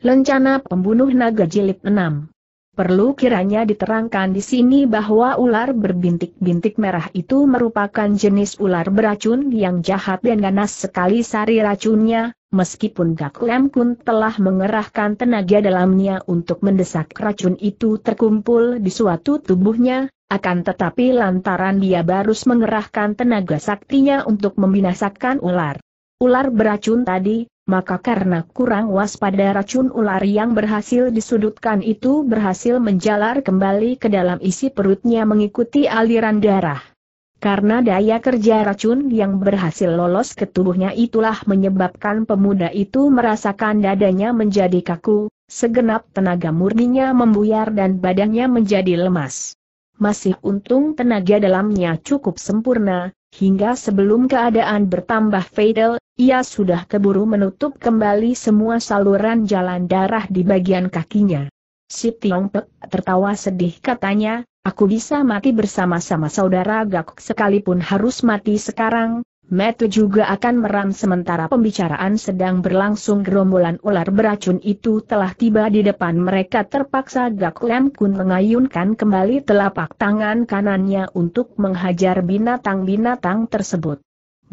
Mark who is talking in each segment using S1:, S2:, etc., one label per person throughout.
S1: Lencana Pembunuh Naga Jilid 6 Perlu kiranya diterangkan di sini bahwa ular berbintik-bintik merah itu merupakan jenis ular beracun yang jahat dan ganas sekali sari racunnya, meskipun Gak Lem Kun telah mengerahkan tenaga dalamnya untuk mendesak racun itu terkumpul di suatu tubuhnya, akan tetapi lantaran dia baru mengerahkan tenaga saktinya untuk membinasakan ular. Ular beracun tadi, maka karena kurang waspada racun ular yang berhasil disudutkan itu berhasil menjalar kembali ke dalam isi perutnya mengikuti aliran darah. Karena daya kerja racun yang berhasil lolos ke tubuhnya itulah menyebabkan pemuda itu merasakan dadanya menjadi kaku, segenap tenaga murninya membuyar dan badannya menjadi lemas. Masih untung tenaga dalamnya cukup sempurna, Hingga sebelum keadaan bertambah fatal, ia sudah keburu menutup kembali semua saluran jalan darah di bagian kakinya. Si Tiong Pek tertawa sedih katanya, aku bisa mati bersama-sama saudara Gakuk sekalipun harus mati sekarang, Metu juga akan merang sementara pembicaraan sedang berlangsung gerombolan ular beracun itu telah tiba di depan mereka terpaksa Gak Lem Kun mengayunkan kembali telapak tangan kanannya untuk menghajar binatang-binatang tersebut.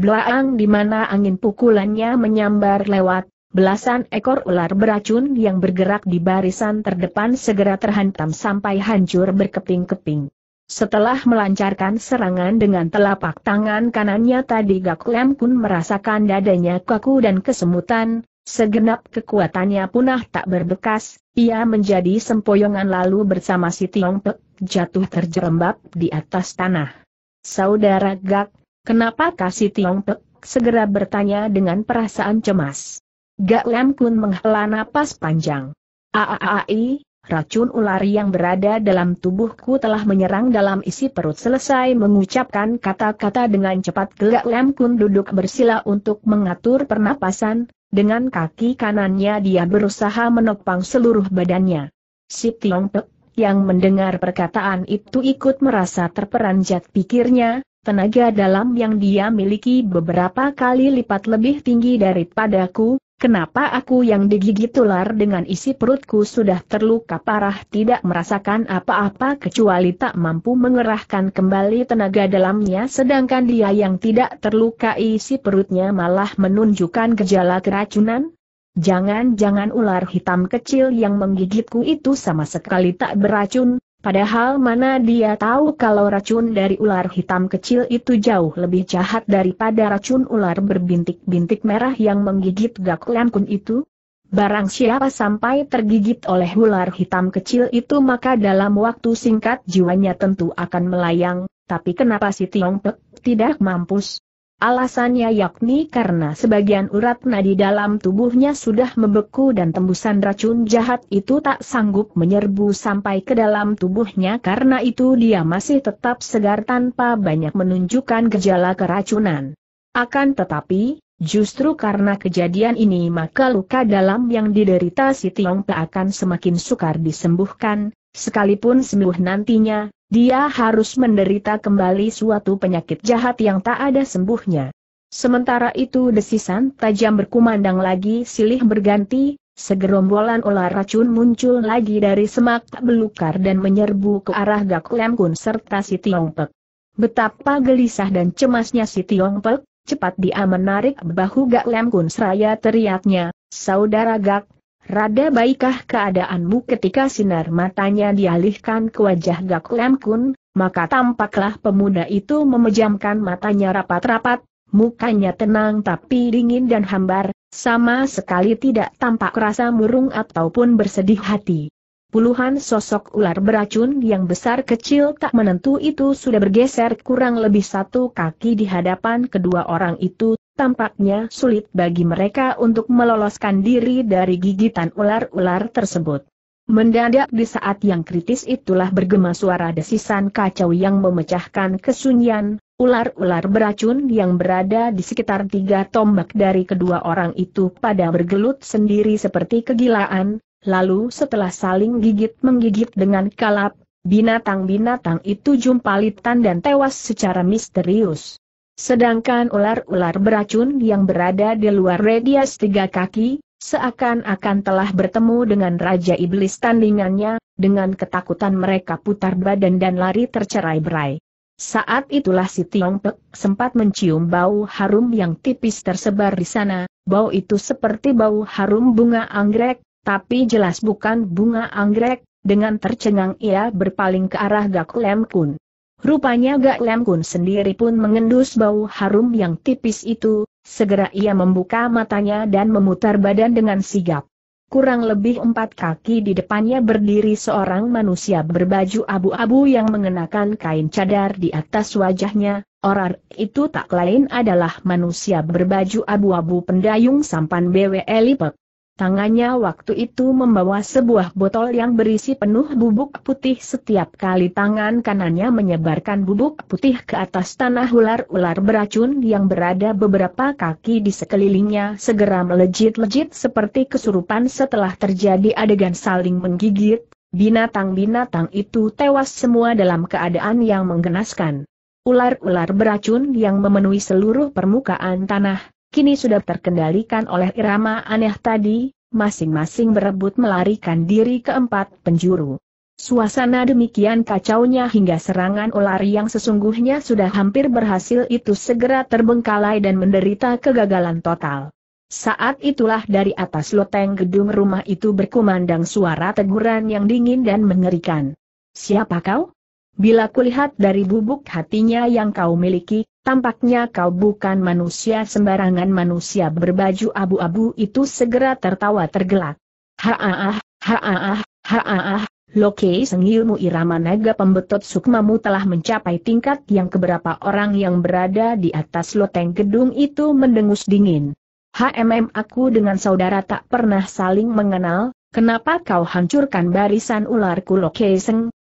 S1: Belaang di mana angin pukulannya menyambar lewat, belasan ekor ular beracun yang bergerak di barisan terdepan segera terhantam sampai hancur berkeping-keping. Setelah melancarkan serangan dengan telapak tangan kanannya tadi Gak Lem Kun merasakan dadanya kaku dan kesemutan, segenap kekuatannya punah tak berbekas, ia menjadi sempoyongan lalu bersama si Tiong Pek, jatuh terjerembab di atas tanah. Saudara Gak, kenapa kasih Tiong Pek? Segera bertanya dengan perasaan cemas. Gak Lem Kun menghela napas panjang. Aaai, racun ular yang berada dalam tubuhku telah menyerang dalam isi perut selesai mengucapkan kata-kata dengan cepat gelak Lem Kun duduk bersila untuk mengatur pernapasan, dengan kaki kanannya dia berusaha menopang seluruh badannya. Si Tiong Pek, yang mendengar perkataan itu ikut merasa terperanjat pikirnya, tenaga dalam yang dia miliki beberapa kali lipat lebih tinggi daripadaku, Kenapa aku yang digigit ular dengan isi perutku sudah terluka parah tidak merasakan apa-apa kecuali tak mampu mengerahkan kembali tenaga dalamnya sedangkan dia yang tidak terluka isi perutnya malah menunjukkan gejala keracunan? Jangan-jangan ular hitam kecil yang menggigitku itu sama sekali tak beracun, Padahal mana dia tahu kalau racun dari ular hitam kecil itu jauh lebih jahat daripada racun ular berbintik-bintik merah yang menggigit gak kun itu? Barang siapa sampai tergigit oleh ular hitam kecil itu maka dalam waktu singkat jiwanya tentu akan melayang, tapi kenapa si Tiong Pek tidak mampus? Alasannya yakni karena sebagian urat nadi dalam tubuhnya sudah membeku dan tembusan racun jahat itu tak sanggup menyerbu sampai ke dalam tubuhnya karena itu dia masih tetap segar tanpa banyak menunjukkan gejala keracunan. Akan tetapi, Justru karena kejadian ini maka luka dalam yang diderita si Tiong akan semakin sukar disembuhkan, sekalipun sembuh nantinya, dia harus menderita kembali suatu penyakit jahat yang tak ada sembuhnya. Sementara itu desisan tajam berkumandang lagi silih berganti, Segerombolan ular racun muncul lagi dari semak belukar dan menyerbu ke arah Gak Lem Kun serta si Tiong Pek. Betapa gelisah dan cemasnya si Tiong Pek, cepat dia menarik bahu Gak Lem Kun seraya teriaknya, Saudara Gak, Rada baikkah keadaanmu ketika sinar matanya dialihkan ke wajah Gak Lam Kun, maka tampaklah pemuda itu memejamkan matanya rapat-rapat, mukanya tenang tapi dingin dan hambar, sama sekali tidak tampak rasa murung ataupun bersedih hati. Puluhan sosok ular beracun yang besar kecil tak menentu itu sudah bergeser kurang lebih satu kaki di hadapan kedua orang itu, tampaknya sulit bagi mereka untuk meloloskan diri dari gigitan ular-ular tersebut. Mendadak di saat yang kritis itulah bergema suara desisan kacau yang memecahkan kesunyian, ular-ular beracun yang berada di sekitar tiga tombak dari kedua orang itu pada bergelut sendiri seperti kegilaan, lalu setelah saling gigit-menggigit dengan kalap, binatang-binatang itu jumpalitan dan tewas secara misterius. Sedangkan ular-ular beracun yang berada di luar radius tiga kaki, seakan-akan telah bertemu dengan Raja Iblis tandingannya, dengan ketakutan mereka putar badan dan lari tercerai-berai. Saat itulah si Tiong Pek sempat mencium bau harum yang tipis tersebar di sana, bau itu seperti bau harum bunga anggrek, tapi jelas bukan bunga anggrek, dengan tercengang ia berpaling ke arah Gak Kun. Rupanya Gak Lem Kun sendiri pun mengendus bau harum yang tipis itu, segera ia membuka matanya dan memutar badan dengan sigap. Kurang lebih empat kaki di depannya berdiri seorang manusia berbaju abu-abu yang mengenakan kain cadar di atas wajahnya, Orang itu tak lain adalah manusia berbaju abu-abu pendayung sampan BW Elipek. Tangannya waktu itu membawa sebuah botol yang berisi penuh bubuk putih setiap kali tangan kanannya menyebarkan bubuk putih ke atas tanah ular-ular beracun yang berada beberapa kaki di sekelilingnya segera melejit-lejit seperti kesurupan setelah terjadi adegan saling menggigit, binatang-binatang itu tewas semua dalam keadaan yang menggenaskan. Ular-ular beracun yang memenuhi seluruh permukaan tanah, kini sudah terkendalikan oleh irama aneh tadi, masing-masing berebut melarikan diri ke empat penjuru. Suasana demikian kacaunya hingga serangan ular yang sesungguhnya sudah hampir berhasil itu segera terbengkalai dan menderita kegagalan total. Saat itulah dari atas loteng gedung rumah itu berkumandang suara teguran yang dingin dan mengerikan. Siapa kau? Bila kulihat dari bubuk hatinya yang kau miliki, tampaknya kau bukan manusia sembarangan manusia berbaju abu-abu itu segera tertawa tergelak. Haaah, haaah, haaah, Loke sengilmu irama naga pembetot sukmamu telah mencapai tingkat yang keberapa orang yang berada di atas loteng gedung itu mendengus dingin. HMM aku dengan saudara tak pernah saling mengenal, kenapa kau hancurkan barisan ularku Loke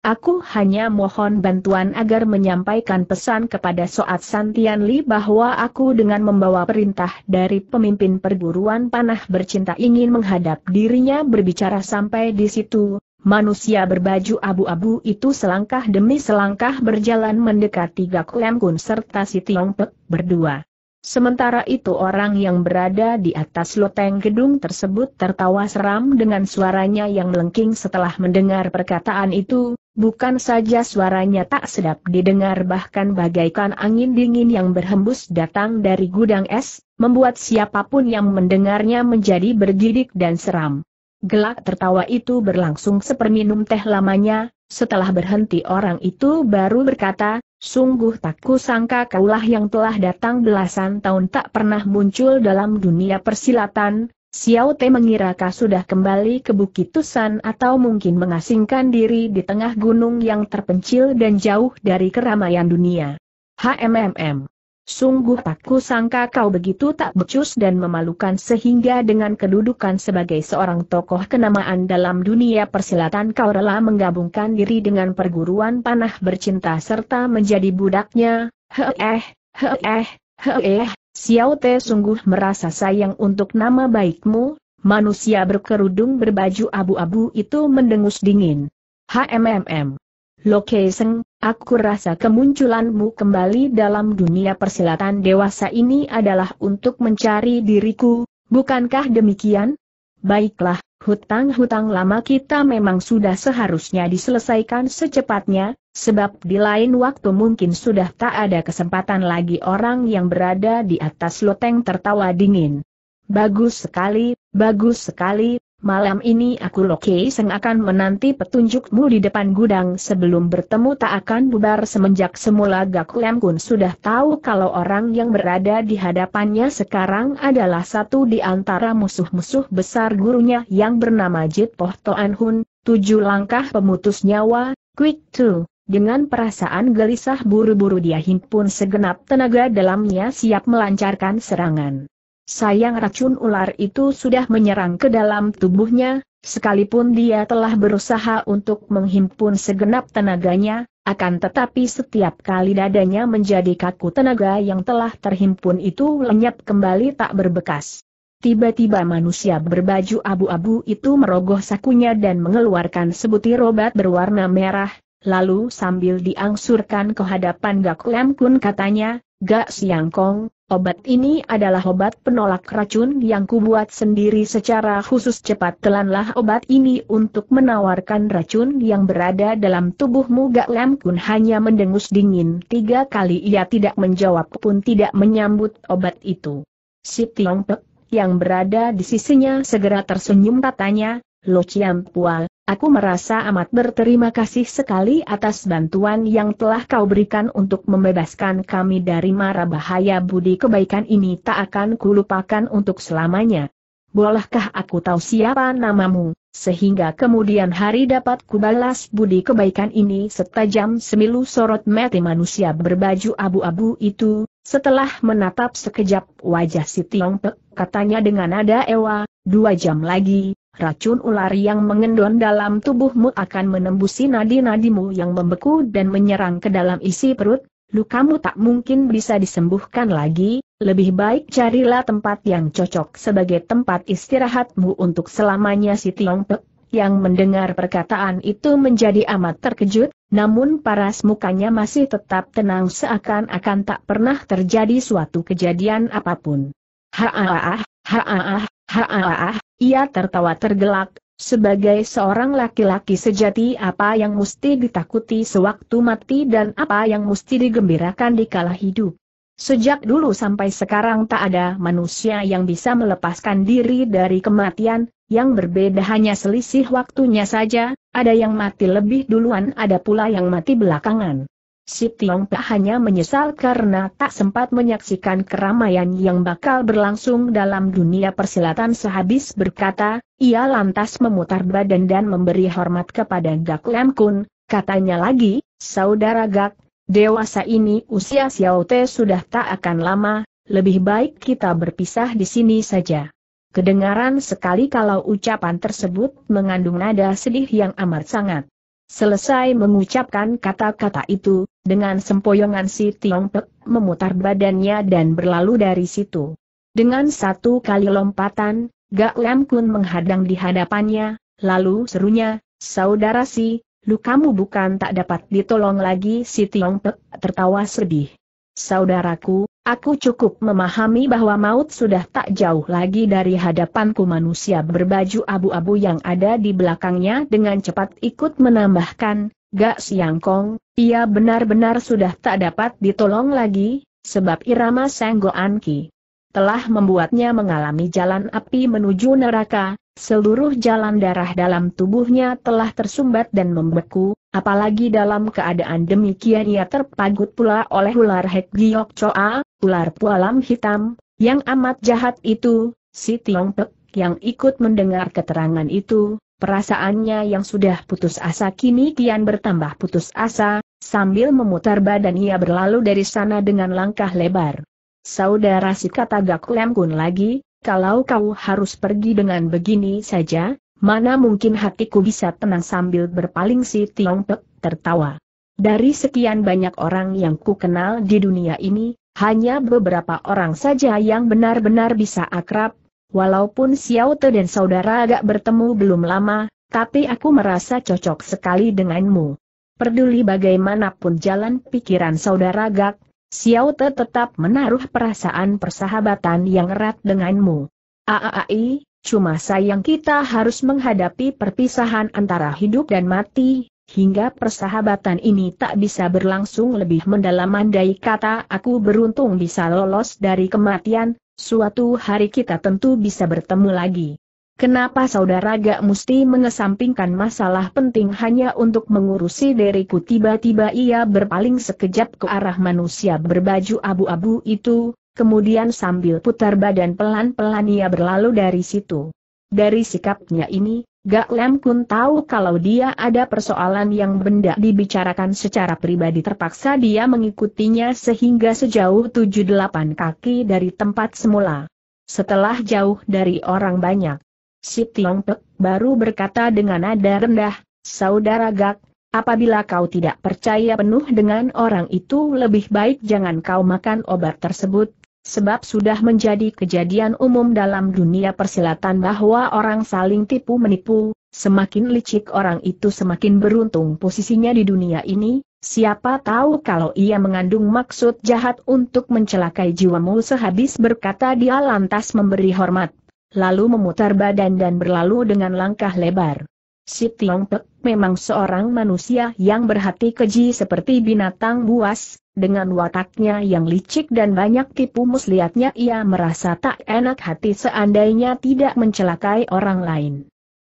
S1: Aku hanya mohon bantuan agar menyampaikan pesan kepada Soat Santian Li bahwa aku dengan membawa perintah dari pemimpin perguruan panah bercinta ingin menghadap dirinya berbicara sampai di situ. Manusia berbaju abu-abu itu selangkah demi selangkah berjalan mendekati Gak Kun serta si Tiong Pek berdua. Sementara itu orang yang berada di atas loteng gedung tersebut tertawa seram dengan suaranya yang melengking setelah mendengar perkataan itu, bukan saja suaranya tak sedap didengar bahkan bagaikan angin dingin yang berhembus datang dari gudang es, membuat siapapun yang mendengarnya menjadi bergidik dan seram. Gelak tertawa itu berlangsung seperminum teh lamanya, setelah berhenti orang itu baru berkata, sungguh tak kusangka kaulah yang telah datang belasan tahun tak pernah muncul dalam dunia persilatan, Xiao Te mengira kau sudah kembali ke Bukit Tusan atau mungkin mengasingkan diri di tengah gunung yang terpencil dan jauh dari keramaian dunia. HMMM Sungguh tak kusangka kau begitu tak becus dan memalukan sehingga dengan kedudukan sebagai seorang tokoh kenamaan dalam dunia persilatan kau rela menggabungkan diri dengan perguruan panah bercinta serta menjadi budaknya, heeh, heeh, heeh, Xiao Te sungguh merasa sayang untuk nama baikmu, manusia berkerudung berbaju abu-abu itu mendengus dingin. HMMM Lo Keiseng, aku rasa kemunculanmu kembali dalam dunia persilatan dewasa ini adalah untuk mencari diriku, bukankah demikian? Baiklah, hutang-hutang lama kita memang sudah seharusnya diselesaikan secepatnya, sebab di lain waktu mungkin sudah tak ada kesempatan lagi orang yang berada di atas loteng tertawa dingin. Bagus sekali, bagus sekali, Malam ini aku Loki Seng akan menanti petunjukmu di depan gudang sebelum bertemu tak akan bubar semenjak semula Gak Lem Kun sudah tahu kalau orang yang berada di hadapannya sekarang adalah satu di antara musuh-musuh besar gurunya yang bernama Jit Poh Toan Hun, tujuh langkah pemutus nyawa, Quick Two. Dengan perasaan gelisah buru-buru dia himpun segenap tenaga dalamnya siap melancarkan serangan. Sayang racun ular itu sudah menyerang ke dalam tubuhnya, sekalipun dia telah berusaha untuk menghimpun segenap tenaganya, akan tetapi setiap kali dadanya menjadi kaku tenaga yang telah terhimpun itu lenyap kembali tak berbekas. Tiba-tiba manusia berbaju abu-abu itu merogoh sakunya dan mengeluarkan sebutir obat berwarna merah, lalu sambil diangsurkan ke hadapan Gak Lam Kun katanya, Gak Siang Kong, obat ini adalah obat penolak racun yang kubuat sendiri secara khusus cepat telanlah obat ini untuk menawarkan racun yang berada dalam tubuhmu Gak lem Kun hanya mendengus dingin tiga kali ia tidak menjawab pun tidak menyambut obat itu. Si Tiong Pek, yang berada di sisinya segera tersenyum katanya, Lo Ciampua, aku merasa amat berterima kasih sekali atas bantuan yang telah kau berikan untuk membebaskan kami dari mara bahaya budi kebaikan ini tak akan kulupakan untuk selamanya. Bolehkah aku tahu siapa namamu, sehingga kemudian hari dapat kubalas budi kebaikan ini setajam semilu sorot mati manusia berbaju abu-abu itu, setelah menatap sekejap wajah si Tiong Pe, katanya dengan nada ewa, dua jam lagi, Racun ular yang mengendon dalam tubuhmu akan menembusi nadi-nadimu yang membeku dan menyerang ke dalam isi perut, lukamu tak mungkin bisa disembuhkan lagi, lebih baik carilah tempat yang cocok sebagai tempat istirahatmu untuk selamanya si Tiong Pek. Yang mendengar perkataan itu menjadi amat terkejut, namun paras mukanya masih tetap tenang seakan-akan tak pernah terjadi suatu kejadian apapun. Haaah, haaah, Haaah, ia tertawa tergelak, sebagai seorang laki-laki sejati apa yang mesti ditakuti sewaktu mati dan apa yang mesti digembirakan di kala hidup. Sejak dulu sampai sekarang tak ada manusia yang bisa melepaskan diri dari kematian, yang berbeda hanya selisih waktunya saja, ada yang mati lebih duluan ada pula yang mati belakangan. Si Tiong tak hanya menyesal karena tak sempat menyaksikan keramaian yang bakal berlangsung dalam dunia persilatan sehabis berkata, ia lantas memutar badan dan memberi hormat kepada Gak Lam Kun, katanya lagi, saudara Gak, dewasa ini usia Xiao Te sudah tak akan lama, lebih baik kita berpisah di sini saja. Kedengaran sekali kalau ucapan tersebut mengandung nada sedih yang amat sangat. Selesai mengucapkan kata-kata itu, dengan sempoyongan si Tiong Pek memutar badannya dan berlalu dari situ. Dengan satu kali lompatan, Gak Lam Kun menghadang di hadapannya, lalu serunya, Saudara si, lu kamu bukan tak dapat ditolong lagi si Tiong Pek tertawa sedih. Saudaraku, Aku cukup memahami bahwa maut sudah tak jauh lagi dari hadapanku manusia berbaju abu-abu yang ada di belakangnya dengan cepat ikut menambahkan, Gak siang kong, ia benar-benar sudah tak dapat ditolong lagi, sebab irama Senggo Ki telah membuatnya mengalami jalan api menuju neraka, seluruh jalan darah dalam tubuhnya telah tersumbat dan membeku, apalagi dalam keadaan demikian ia terpagut pula oleh ular Hek Giok Choa, ular pualam hitam, yang amat jahat itu, si Tiong Pek, yang ikut mendengar keterangan itu, perasaannya yang sudah putus asa kini kian bertambah putus asa, sambil memutar badan ia berlalu dari sana dengan langkah lebar. Saudara si kata Gak Lem Kun lagi, kalau kau harus pergi dengan begini saja, mana mungkin hatiku bisa tenang sambil berpaling si Tiong Pek tertawa. Dari sekian banyak orang yang ku kenal di dunia ini, hanya beberapa orang saja yang benar-benar bisa akrab, walaupun Xiao Te dan saudara agak bertemu belum lama, tapi aku merasa cocok sekali denganmu. Peduli bagaimanapun jalan pikiran saudara Gak, Xiao Te tetap menaruh perasaan persahabatan yang erat denganmu. Aai, cuma sayang kita harus menghadapi perpisahan antara hidup dan mati, hingga persahabatan ini tak bisa berlangsung lebih mendalam andai kata aku beruntung bisa lolos dari kematian, suatu hari kita tentu bisa bertemu lagi. Kenapa saudara gak mesti mengesampingkan masalah penting hanya untuk mengurusi diriku tiba-tiba ia berpaling sekejap ke arah manusia berbaju abu-abu itu, kemudian sambil putar badan pelan-pelan ia berlalu dari situ. Dari sikapnya ini, Gak Lem pun tahu kalau dia ada persoalan yang benda dibicarakan secara pribadi terpaksa dia mengikutinya sehingga sejauh 7-8 kaki dari tempat semula. Setelah jauh dari orang banyak, si Tiong Pek baru berkata dengan nada rendah, Saudara Gak, apabila kau tidak percaya penuh dengan orang itu lebih baik jangan kau makan obat tersebut, Sebab sudah menjadi kejadian umum dalam dunia persilatan bahwa orang saling tipu menipu, semakin licik orang itu semakin beruntung posisinya di dunia ini, siapa tahu kalau ia mengandung maksud jahat untuk mencelakai jiwamu sehabis berkata dia lantas memberi hormat, lalu memutar badan dan berlalu dengan langkah lebar. Si Tiong Pek memang seorang manusia yang berhati keji seperti binatang buas, dengan wataknya yang licik dan banyak tipu muslihatnya ia merasa tak enak hati seandainya tidak mencelakai orang lain.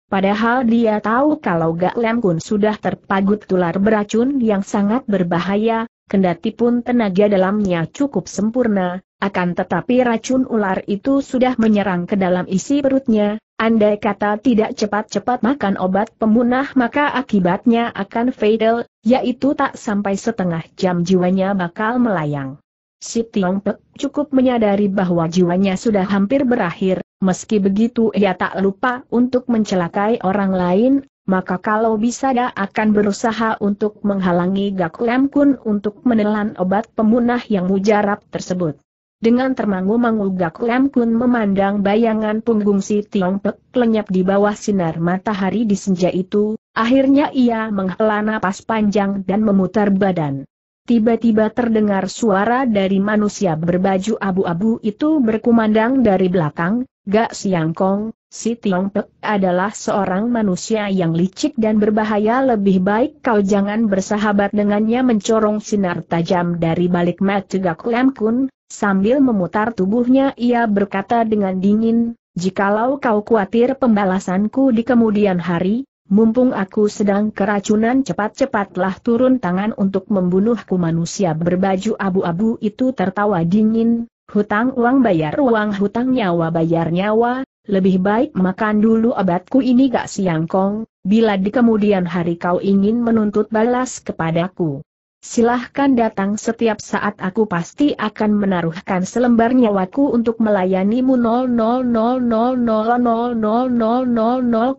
S1: Padahal dia tahu kalau Gak Lem Kun sudah terpagut tular beracun yang sangat berbahaya, kendati pun tenaga dalamnya cukup sempurna, akan tetapi racun ular itu sudah menyerang ke dalam isi perutnya, Andai kata tidak cepat-cepat makan obat pemunah maka akibatnya akan fatal, yaitu tak sampai setengah jam jiwanya bakal melayang. Si Tiong Pek cukup menyadari bahwa jiwanya sudah hampir berakhir, meski begitu ia tak lupa untuk mencelakai orang lain, maka kalau bisa dia akan berusaha untuk menghalangi Gak Lem Kun untuk menelan obat pemunah yang mujarab tersebut. Dengan termangu-mangu Gak Lam Kun memandang bayangan punggung si Tiong Pek lenyap di bawah sinar matahari di senja itu, akhirnya ia menghela napas panjang dan memutar badan. Tiba-tiba terdengar suara dari manusia berbaju abu-abu itu berkumandang dari belakang, Gak Siang Kong, si Tiong Pek adalah seorang manusia yang licik dan berbahaya lebih baik kau jangan bersahabat dengannya mencorong sinar tajam dari balik mata Gak Lam Kun, Sambil memutar tubuhnya ia berkata dengan dingin, Jikalau kau khawatir pembalasanku di kemudian hari, mumpung aku sedang keracunan cepat-cepatlah turun tangan untuk membunuhku manusia berbaju abu-abu itu tertawa dingin, hutang uang bayar uang hutang nyawa bayar nyawa, lebih baik makan dulu abadku ini gak siang kong. bila di kemudian hari kau ingin menuntut balas kepadaku. Silahkan datang setiap saat aku pasti akan menaruhkan selembar nyawaku untuk melayanimu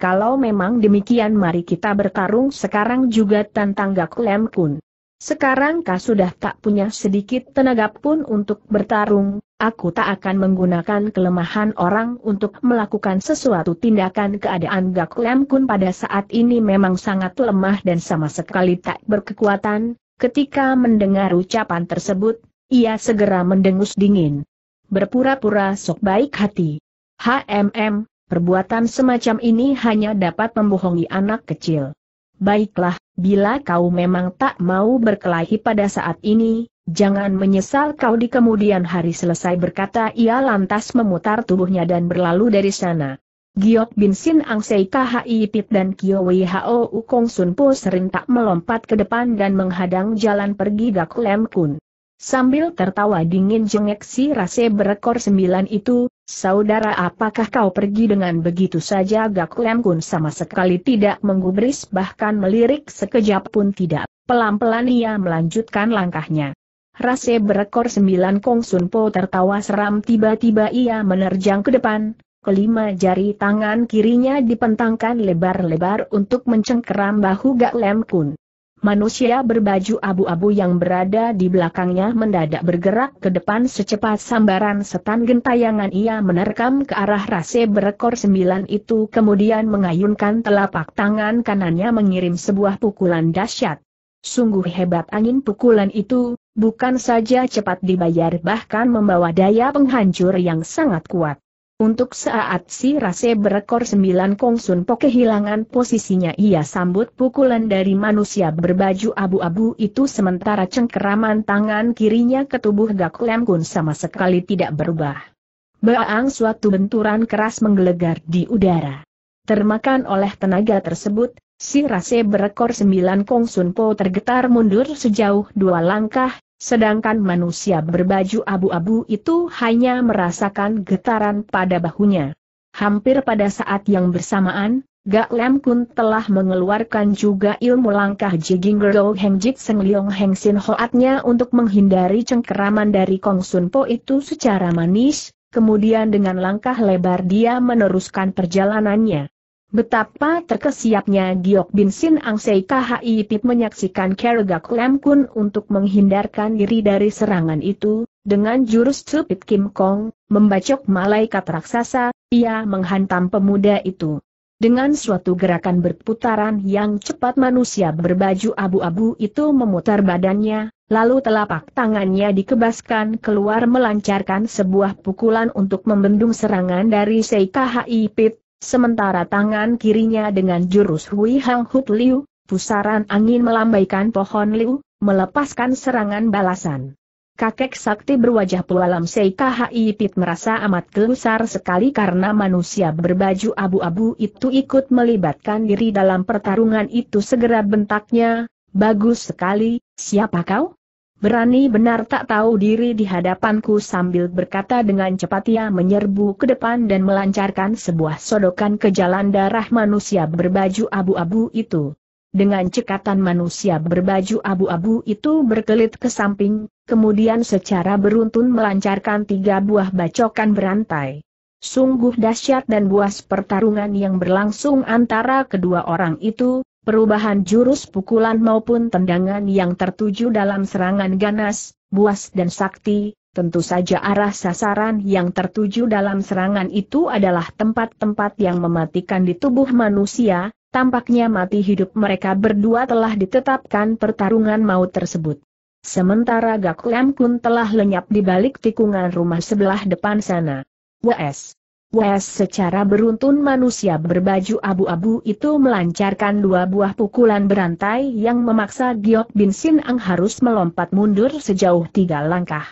S1: kalau memang demikian mari kita bertarung sekarang juga tentang Gak Lem Kun. Sekarang kau sudah tak punya sedikit tenaga pun untuk bertarung, aku tak akan menggunakan kelemahan orang untuk melakukan sesuatu tindakan keadaan Gak Lem Kun pada saat ini memang sangat lemah dan sama sekali tak berkekuatan, Ketika mendengar ucapan tersebut, ia segera mendengus dingin. Berpura-pura sok baik hati. HMM, perbuatan semacam ini hanya dapat membohongi anak kecil. Baiklah, bila kau memang tak mau berkelahi pada saat ini, jangan menyesal kau di kemudian hari selesai berkata ia lantas memutar tubuhnya dan berlalu dari sana. Giok Bin Sin Ang Sei KHI Pit dan Kyo Wei Hao Kong Sun Po tak melompat ke depan dan menghadang jalan pergi Gak Lem Kun. Sambil tertawa dingin jengek si rase berekor sembilan itu, saudara apakah kau pergi dengan begitu saja Gak Lem Kun sama sekali tidak menggubris bahkan melirik sekejap pun tidak, pelan-pelan ia melanjutkan langkahnya. Rase berekor sembilan Kong Sun Po tertawa seram tiba-tiba ia menerjang ke depan, Kelima jari tangan kirinya dipentangkan lebar-lebar untuk mencengkeram bahu Gak Lem Kun. Manusia berbaju abu-abu yang berada di belakangnya mendadak bergerak ke depan secepat sambaran setan gentayangan ia menerkam ke arah rase berekor sembilan itu kemudian mengayunkan telapak tangan kanannya mengirim sebuah pukulan dahsyat. Sungguh hebat angin pukulan itu, bukan saja cepat dibayar bahkan membawa daya penghancur yang sangat kuat. Untuk saat si rase berekor sembilan kongsun po kehilangan posisinya ia sambut pukulan dari manusia berbaju abu-abu itu sementara cengkeraman tangan kirinya ke tubuh Gak Lem Kun sama sekali tidak berubah. Baang suatu benturan keras menggelegar di udara. Termakan oleh tenaga tersebut, si rase berekor sembilan kongsun po tergetar mundur sejauh dua langkah, Sedangkan manusia berbaju abu-abu itu hanya merasakan getaran pada bahunya. Hampir pada saat yang bersamaan, Gak Lem Kun telah mengeluarkan juga ilmu langkah jigging Gerdo Heng Jik Seng Leong Heng Sin Hoatnya untuk menghindari cengkeraman dari Kong Sun Po itu secara manis, kemudian dengan langkah lebar dia meneruskan perjalanannya. Betapa terkesiapnya Giok Bin Sin Ang Sei KHI Pip menyaksikan Kergak Lam Kun untuk menghindarkan diri dari serangan itu, dengan jurus Cupid Kim Kong, membacok malaikat raksasa, ia menghantam pemuda itu. Dengan suatu gerakan berputaran yang cepat manusia berbaju abu-abu itu memutar badannya, lalu telapak tangannya dikebaskan keluar melancarkan sebuah pukulan untuk membendung serangan dari Sei KHI Pip, Sementara tangan kirinya dengan jurus Hui Hang Hut Liu, pusaran angin melambaikan pohon Liu, melepaskan serangan balasan. Kakek sakti berwajah pualam Seikahai Pit merasa amat gelusar sekali karena manusia berbaju abu-abu itu ikut melibatkan diri dalam pertarungan itu segera bentaknya, bagus sekali, siapa kau? Berani benar tak tahu diri di hadapanku sambil berkata dengan cepat ia menyerbu ke depan dan melancarkan sebuah sodokan ke jalan darah manusia berbaju abu-abu itu. Dengan cekatan manusia berbaju abu-abu itu berkelit ke samping, kemudian secara beruntun melancarkan tiga buah bacokan berantai. Sungguh dahsyat dan buas pertarungan yang berlangsung antara kedua orang itu, Perubahan jurus pukulan maupun tendangan yang tertuju dalam serangan ganas, buas dan sakti, tentu saja arah sasaran yang tertuju dalam serangan itu adalah tempat-tempat yang mematikan di tubuh manusia, tampaknya mati hidup mereka berdua telah ditetapkan pertarungan maut tersebut. Sementara Gak Lam telah lenyap di balik tikungan rumah sebelah depan sana. WS Wes secara beruntun manusia berbaju abu-abu itu melancarkan dua buah pukulan berantai yang memaksa Giok Bin Sin Ang harus melompat mundur sejauh tiga langkah.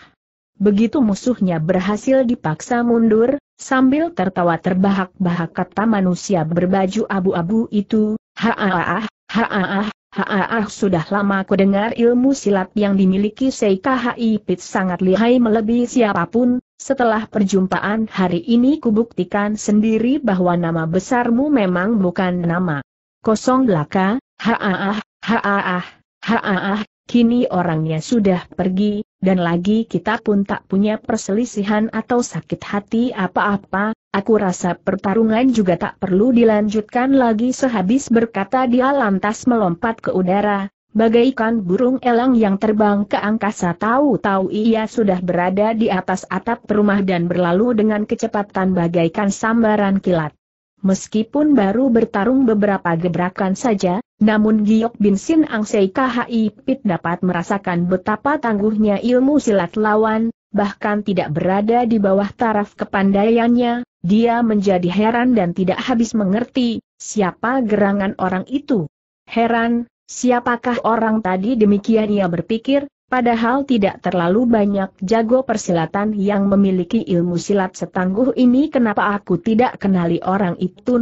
S1: Begitu musuhnya berhasil dipaksa mundur, sambil tertawa terbahak-bahak kata manusia berbaju abu-abu itu, haaah, haaah, haaah sudah lama ku dengar ilmu silat yang dimiliki Seika Hai Pit sangat lihai melebihi siapapun, setelah perjumpaan hari ini kubuktikan sendiri bahwa nama besarmu memang bukan nama. Kosong belaka, haaah, haaah, haaah, kini orangnya sudah pergi, dan lagi kita pun tak punya perselisihan atau sakit hati apa-apa, aku rasa pertarungan juga tak perlu dilanjutkan lagi sehabis berkata dia lantas melompat ke udara, Bagaikan burung elang yang terbang ke angkasa tahu-tahu ia sudah berada di atas atap rumah dan berlalu dengan kecepatan bagaikan sambaran kilat. Meskipun baru bertarung beberapa gebrakan saja, namun Giok Bin Sin Angsei KHI Pit dapat merasakan betapa tangguhnya ilmu silat lawan, bahkan tidak berada di bawah taraf kepandaiannya, dia menjadi heran dan tidak habis mengerti, siapa gerangan orang itu. Heran, Siapakah orang tadi demikian ia berpikir, padahal tidak terlalu banyak jago persilatan yang memiliki ilmu silat setangguh ini kenapa aku tidak kenali orang itu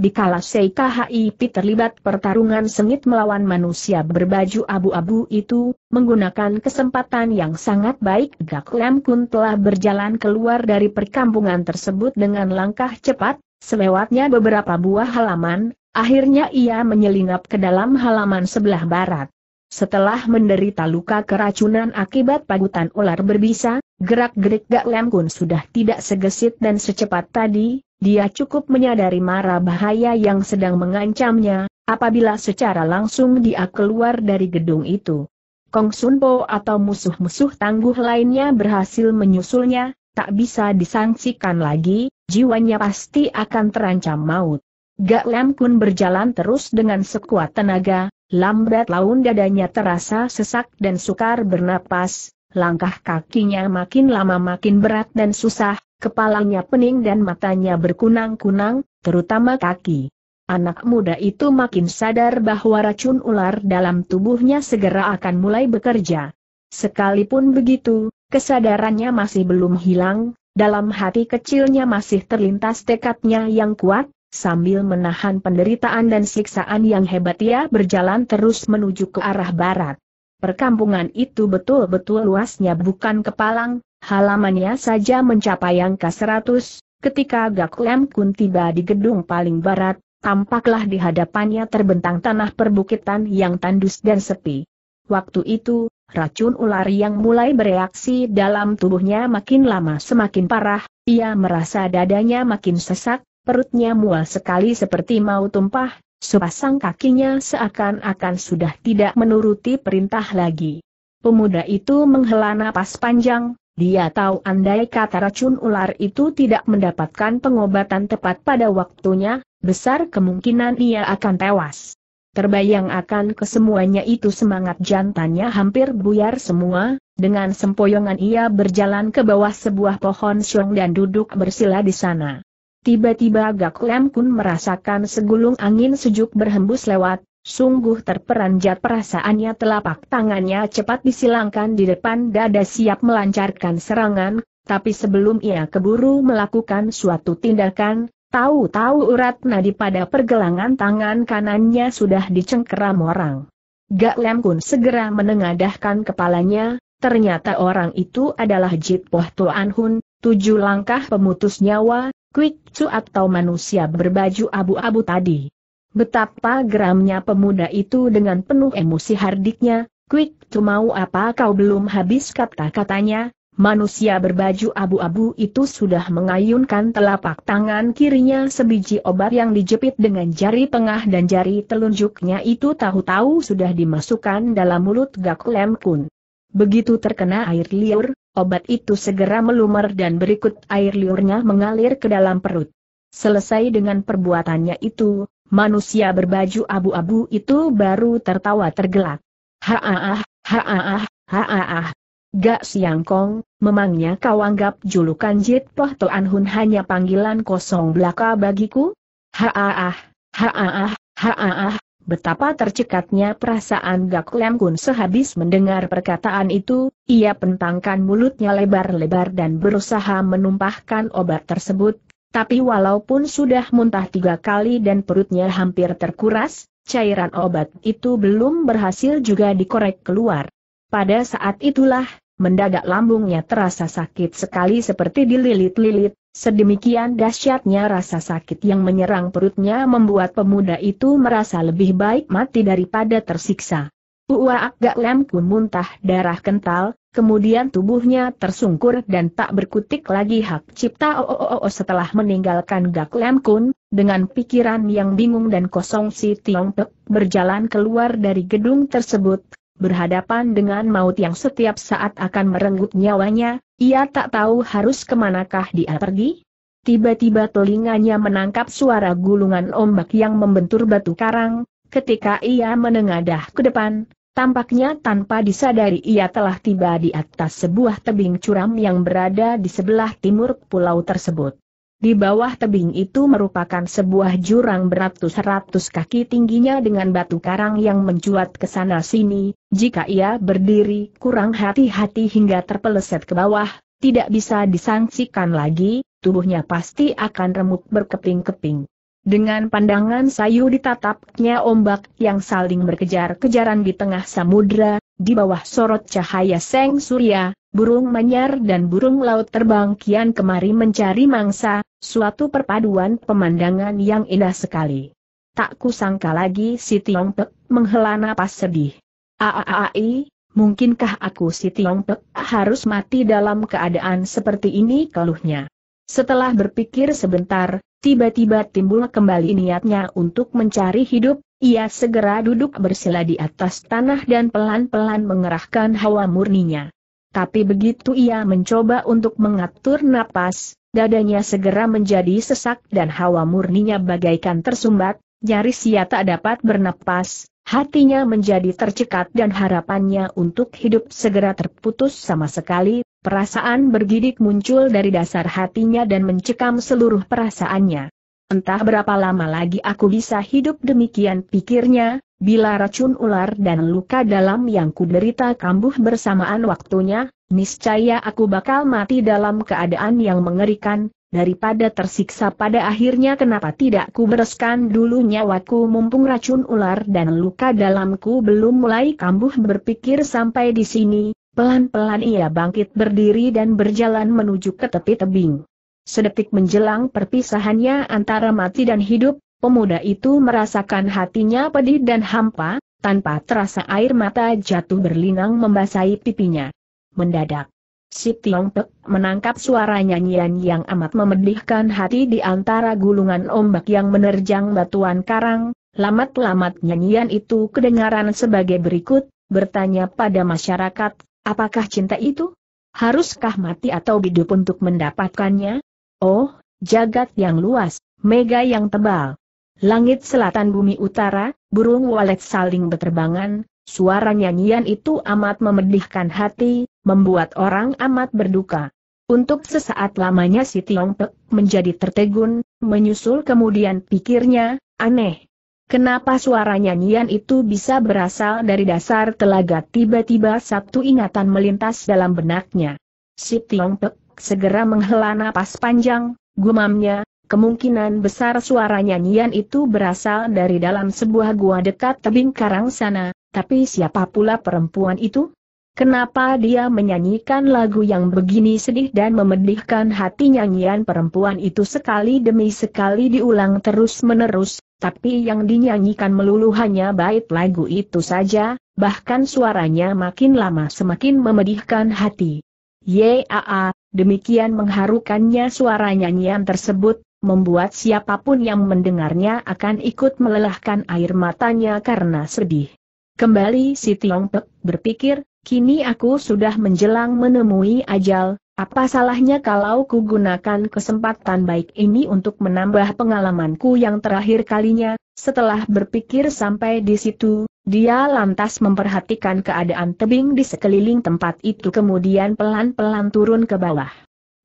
S1: di kala CKHIP terlibat pertarungan sengit melawan manusia berbaju abu-abu itu, menggunakan kesempatan yang sangat baik Gak Lam Kun telah berjalan keluar dari perkampungan tersebut dengan langkah cepat, Selewatnya beberapa buah halaman, Akhirnya ia menyelinap ke dalam halaman sebelah barat. Setelah menderita luka keracunan akibat pagutan ular berbisa, gerak-gerik Gak Kun sudah tidak segesit dan secepat tadi, dia cukup menyadari mara bahaya yang sedang mengancamnya, apabila secara langsung dia keluar dari gedung itu. Kong Sun atau musuh-musuh tangguh lainnya berhasil menyusulnya, tak bisa disangsikan lagi, jiwanya pasti akan terancam maut. Gak Lam Kun berjalan terus dengan sekuat tenaga, lambat laun dadanya terasa sesak dan sukar bernapas, langkah kakinya makin lama makin berat dan susah, kepalanya pening dan matanya berkunang-kunang, terutama kaki. Anak muda itu makin sadar bahwa racun ular dalam tubuhnya segera akan mulai bekerja. Sekalipun begitu, kesadarannya masih belum hilang, dalam hati kecilnya masih terlintas tekadnya yang kuat, Sambil menahan penderitaan dan siksaan yang hebat ia berjalan terus menuju ke arah barat. Perkampungan itu betul-betul luasnya bukan kepalang, halamannya saja mencapai angka 100. Ketika Gaklem Kun tiba di gedung paling barat, tampaklah di hadapannya terbentang tanah perbukitan yang tandus dan sepi. Waktu itu, racun ular yang mulai bereaksi dalam tubuhnya makin lama semakin parah, ia merasa dadanya makin sesak, perutnya mual sekali seperti mau tumpah, sepasang kakinya seakan-akan sudah tidak menuruti perintah lagi. Pemuda itu menghela napas panjang, dia tahu andai kata racun ular itu tidak mendapatkan pengobatan tepat pada waktunya, besar kemungkinan ia akan tewas. Terbayang akan kesemuanya itu semangat jantannya hampir buyar semua, dengan sempoyongan ia berjalan ke bawah sebuah pohon syong dan duduk bersila di sana. Tiba-tiba Gak Lem Kun merasakan segulung angin sejuk berhembus lewat, sungguh terperanjat perasaannya telapak tangannya cepat disilangkan di depan dada siap melancarkan serangan, tapi sebelum ia keburu melakukan suatu tindakan, tahu-tahu urat nadi pada pergelangan tangan kanannya sudah dicengkeram orang. Gak Lem Kun segera menengadahkan kepalanya, ternyata orang itu adalah Jit Poh Tuan Hun, tujuh langkah pemutus nyawa, Kwicu atau manusia berbaju abu-abu tadi. Betapa geramnya pemuda itu dengan penuh emosi hardiknya, Kwicu mau apa kau belum habis kata-katanya, manusia berbaju abu-abu itu sudah mengayunkan telapak tangan kirinya sebiji obat yang dijepit dengan jari tengah dan jari telunjuknya itu tahu-tahu sudah dimasukkan dalam mulut Gak Lem Kun. Begitu terkena air liur, obat itu segera melumer dan berikut air liurnya mengalir ke dalam perut. Selesai dengan perbuatannya itu, manusia berbaju abu-abu itu baru tertawa tergelak. Haaah, haaah, haaah. Gak siang kong, memangnya kau anggap julukan Jit Poh Toan Hun hanya panggilan kosong belaka bagiku? Haaah, haaah, haaah. Betapa tercekatnya perasaan Gak Lem Kun sehabis mendengar perkataan itu, ia pentangkan mulutnya lebar-lebar dan berusaha menumpahkan obat tersebut, tapi walaupun sudah muntah tiga kali dan perutnya hampir terkuras, cairan obat itu belum berhasil juga dikorek keluar. Pada saat itulah, mendadak lambungnya terasa sakit sekali seperti dililit-lilit, sedemikian dahsyatnya rasa sakit yang menyerang perutnya membuat pemuda itu merasa lebih baik mati daripada tersiksa. Uwa Gak Lem Kun muntah darah kental, kemudian tubuhnya tersungkur dan tak berkutik lagi hak cipta OOOO setelah meninggalkan Gak Lem Kun, dengan pikiran yang bingung dan kosong si Tiong Pek berjalan keluar dari gedung tersebut, berhadapan dengan maut yang setiap saat akan merenggut nyawanya, ia tak tahu harus kemanakah dia pergi. Tiba-tiba telinganya menangkap suara gulungan ombak yang membentur batu karang, ketika ia menengadah ke depan, tampaknya tanpa disadari ia telah tiba di atas sebuah tebing curam yang berada di sebelah timur pulau tersebut. Di bawah tebing itu merupakan sebuah jurang beratus-ratus kaki tingginya dengan batu karang yang mencuat ke sana sini, jika ia berdiri kurang hati-hati hingga terpeleset ke bawah, tidak bisa disangsikan lagi, tubuhnya pasti akan remuk berkeping-keping. Dengan pandangan sayu ditatapnya ombak yang saling berkejar-kejaran di tengah samudra, di bawah sorot cahaya seng surya, burung manyar dan burung laut terbang kian kemari mencari mangsa, suatu perpaduan pemandangan yang indah sekali. Tak kusangka lagi si Tiong Pek menghela napas sedih. Aaai, mungkinkah aku si Tiong Pek harus mati dalam keadaan seperti ini keluhnya. Setelah berpikir sebentar, tiba-tiba timbul kembali niatnya untuk mencari hidup, ia segera duduk bersila di atas tanah dan pelan-pelan mengerahkan hawa murninya. Tapi begitu ia mencoba untuk mengatur napas, dadanya segera menjadi sesak dan hawa murninya bagaikan tersumbat, nyaris ia tak dapat bernapas, hatinya menjadi tercekat dan harapannya untuk hidup segera terputus sama sekali, Perasaan bergidik muncul dari dasar hatinya dan mencekam seluruh perasaannya. Entah berapa lama lagi aku bisa hidup demikian pikirnya, bila racun ular dan luka dalam yang kuderita kambuh bersamaan waktunya, niscaya aku bakal mati dalam keadaan yang mengerikan, daripada tersiksa pada akhirnya kenapa tidak ku bereskan dulu nyawaku mumpung racun ular dan luka dalamku belum mulai kambuh berpikir sampai di sini, Pelan-pelan ia bangkit berdiri dan berjalan menuju ke tepi tebing. Sedetik menjelang perpisahannya antara mati dan hidup, pemuda itu merasakan hatinya pedih dan hampa, tanpa terasa air mata jatuh berlinang membasahi pipinya. Mendadak, si Tiong Pek menangkap suara nyanyian yang amat memedihkan hati di antara gulungan ombak yang menerjang batuan karang, lamat-lamat nyanyian itu kedengaran sebagai berikut, bertanya pada masyarakat, Apakah cinta itu? Haruskah mati atau hidup untuk mendapatkannya? Oh, jagat yang luas, mega yang tebal. Langit selatan bumi utara, burung walet saling berterbangan, suara nyanyian itu amat memedihkan hati, membuat orang amat berduka. Untuk sesaat lamanya si Tiong Pek menjadi tertegun, menyusul kemudian pikirnya, aneh, Kenapa suara nyanyian itu bisa berasal dari dasar telaga tiba-tiba satu ingatan melintas dalam benaknya. Si Tiong Pek segera menghela napas panjang, gumamnya, kemungkinan besar suara nyanyian itu berasal dari dalam sebuah gua dekat tebing karang sana, tapi siapa pula perempuan itu? Kenapa dia menyanyikan lagu yang begini sedih dan memedihkan hati nyanyian perempuan itu sekali demi sekali diulang terus-menerus, tapi yang dinyanyikan melulu hanya bait lagu itu saja, bahkan suaranya makin lama semakin memedihkan hati. Yaa, demikian mengharukannya suara nyanyian tersebut, membuat siapapun yang mendengarnya akan ikut melelahkan air matanya karena sedih. Kembali si Tiong Pek berpikir, kini aku sudah menjelang menemui ajal, apa salahnya kalau ku gunakan kesempatan baik ini untuk menambah pengalamanku yang terakhir kalinya? Setelah berpikir sampai di situ, dia lantas memperhatikan keadaan tebing di sekeliling tempat itu kemudian pelan-pelan turun ke bawah.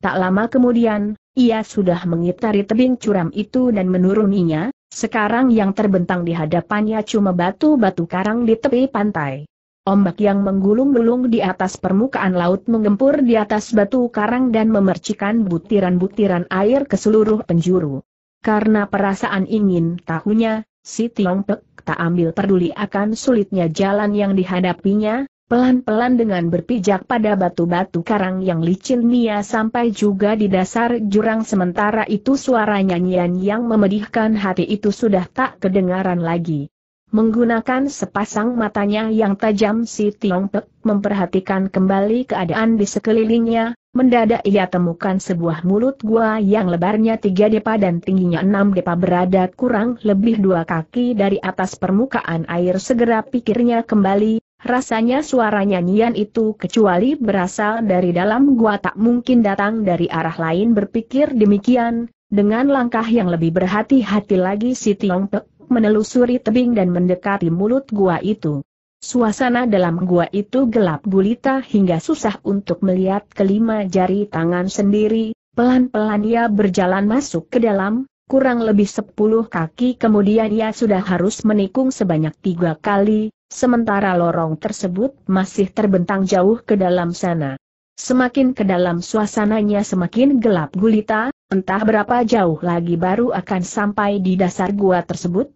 S1: Tak lama kemudian, ia sudah mengitari tebing curam itu dan menuruninya, sekarang yang terbentang di hadapannya cuma batu-batu karang di tepi pantai. Ombak yang menggulung-gulung di atas permukaan laut menggempur di atas batu karang dan memercikan butiran-butiran air ke seluruh penjuru. Karena perasaan ingin tahunya, si Tiong Pek tak ambil peduli akan sulitnya jalan yang dihadapinya, pelan-pelan dengan berpijak pada batu-batu karang yang licin Nia sampai juga di dasar jurang sementara itu suara nyanyian yang memedihkan hati itu sudah tak kedengaran lagi. Menggunakan sepasang matanya yang tajam si Tiong Pek memperhatikan kembali keadaan di sekelilingnya, mendadak ia temukan sebuah mulut gua yang lebarnya tiga depa dan tingginya enam depa berada kurang lebih dua kaki dari atas permukaan air segera pikirnya kembali, rasanya suara nyanyian itu kecuali berasal dari dalam gua tak mungkin datang dari arah lain berpikir demikian, dengan langkah yang lebih berhati-hati lagi si Tiong Pek menelusuri tebing dan mendekati mulut gua itu. Suasana dalam gua itu gelap gulita hingga susah untuk melihat kelima jari tangan sendiri, pelan-pelan ia berjalan masuk ke dalam, kurang lebih sepuluh kaki kemudian ia sudah harus menikung sebanyak tiga kali, sementara lorong tersebut masih terbentang jauh ke dalam sana. Semakin ke dalam suasananya semakin gelap gulita, entah berapa jauh lagi baru akan sampai di dasar gua tersebut,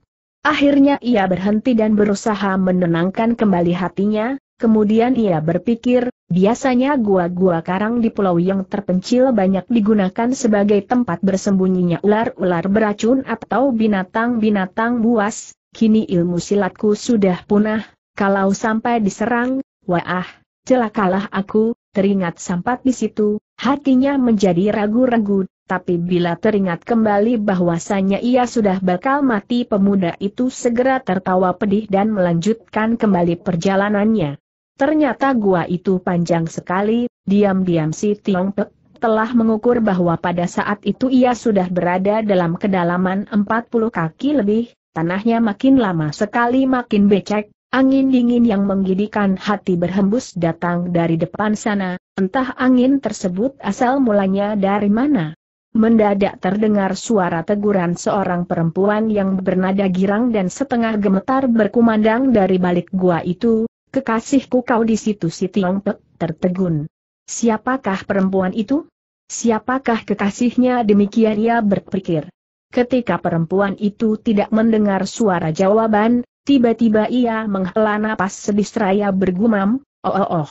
S1: Akhirnya ia berhenti dan berusaha menenangkan kembali hatinya, kemudian ia berpikir, biasanya gua-gua karang di pulau yang terpencil banyak digunakan sebagai tempat bersembunyinya ular-ular beracun atau binatang-binatang buas, kini ilmu silatku sudah punah, kalau sampai diserang, wah, celakalah aku, teringat sampat di situ, hatinya menjadi ragu-ragu, tapi bila teringat kembali bahwasannya ia sudah bakal mati pemuda itu segera tertawa pedih dan melanjutkan kembali perjalanannya. Ternyata gua itu panjang sekali, diam-diam si Tiong Pek telah mengukur bahwa pada saat itu ia sudah berada dalam kedalaman 40 kaki lebih, tanahnya makin lama sekali makin becek, Angin dingin yang menggidikan hati berhembus datang dari depan sana, entah angin tersebut asal mulanya dari mana. Mendadak terdengar suara teguran seorang perempuan yang bernada girang dan setengah gemetar berkumandang dari balik gua itu, kekasihku kau di situ si Tiong Pek," tertegun. Siapakah perempuan itu? Siapakah kekasihnya demikian ia berpikir. Ketika perempuan itu tidak mendengar suara jawaban, tiba-tiba ia menghela napas sedih seraya bergumam, oh oh oh.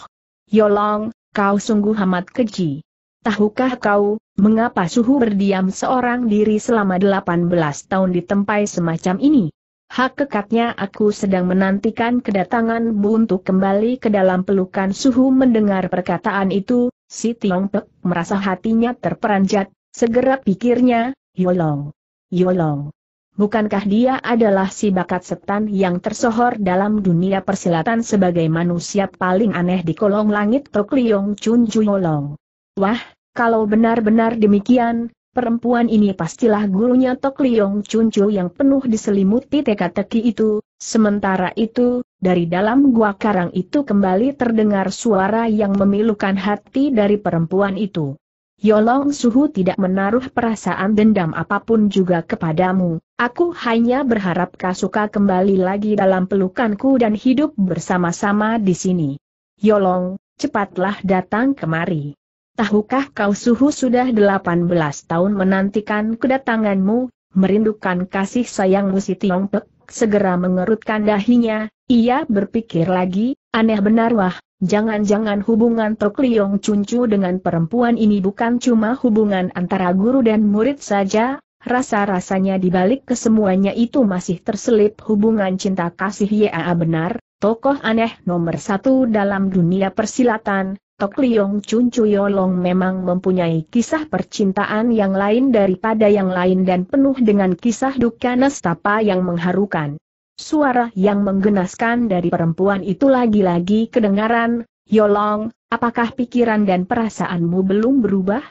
S1: Yolong, kau sungguh amat keji. Tahukah kau, Mengapa suhu berdiam seorang diri selama 18 tahun di tempat semacam ini? Hak kekatnya aku sedang menantikan kedatanganmu untuk kembali ke dalam pelukan suhu mendengar perkataan itu, si Tiong Pek merasa hatinya terperanjat, segera pikirnya, Yolong. Yolong. Bukankah dia adalah si bakat setan yang tersohor dalam dunia persilatan sebagai manusia paling aneh di kolong langit Tokliong Liong Chun Yolong? Wah, kalau benar-benar demikian, perempuan ini pastilah gurunya Tok Liong Chuncu yang penuh diselimuti teka-teki itu. Sementara itu, dari dalam gua karang itu kembali terdengar suara yang memilukan hati dari perempuan itu. Yolong Suhu tidak menaruh perasaan dendam apapun juga kepadamu, aku hanya berharap Kasuka kembali lagi dalam pelukanku dan hidup bersama-sama di sini. Yolong, cepatlah datang kemari. Tahukah kau suhu sudah 18 tahun menantikan kedatanganmu, merindukan kasih sayangmu si Tiong Pek, segera mengerutkan dahinya, ia berpikir lagi, aneh benar wah, jangan-jangan hubungan Tok Liong Cuncu dengan perempuan ini bukan cuma hubungan antara guru dan murid saja, rasa-rasanya dibalik kesemuanya itu masih terselip hubungan cinta kasih ya benar, tokoh aneh nomor satu dalam dunia persilatan, Tok Liong Chun Chuyolong memang mempunyai kisah percintaan yang lain daripada yang lain dan penuh dengan kisah duka nestapa yang mengharukan. Suara yang menggenaskan dari perempuan itu lagi-lagi kedengaran, Yolong, apakah pikiran dan perasaanmu belum berubah?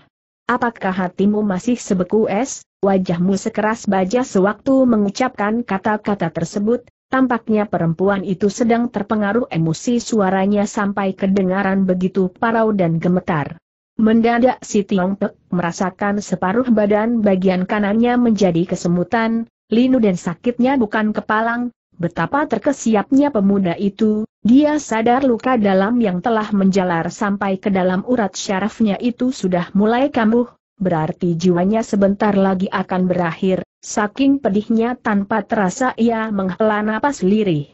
S1: Apakah hatimu masih sebeku es, wajahmu sekeras baja sewaktu mengucapkan kata-kata tersebut, Tampaknya perempuan itu sedang terpengaruh emosi suaranya sampai kedengaran begitu parau dan gemetar. Mendadak si Tiong Pek merasakan separuh badan bagian kanannya menjadi kesemutan, linu dan sakitnya bukan kepalang, betapa terkesiapnya pemuda itu, dia sadar luka dalam yang telah menjalar sampai ke dalam urat syarafnya itu sudah mulai kambuh, berarti jiwanya sebentar lagi akan berakhir, Saking pedihnya tanpa terasa ia menghela napas lirih.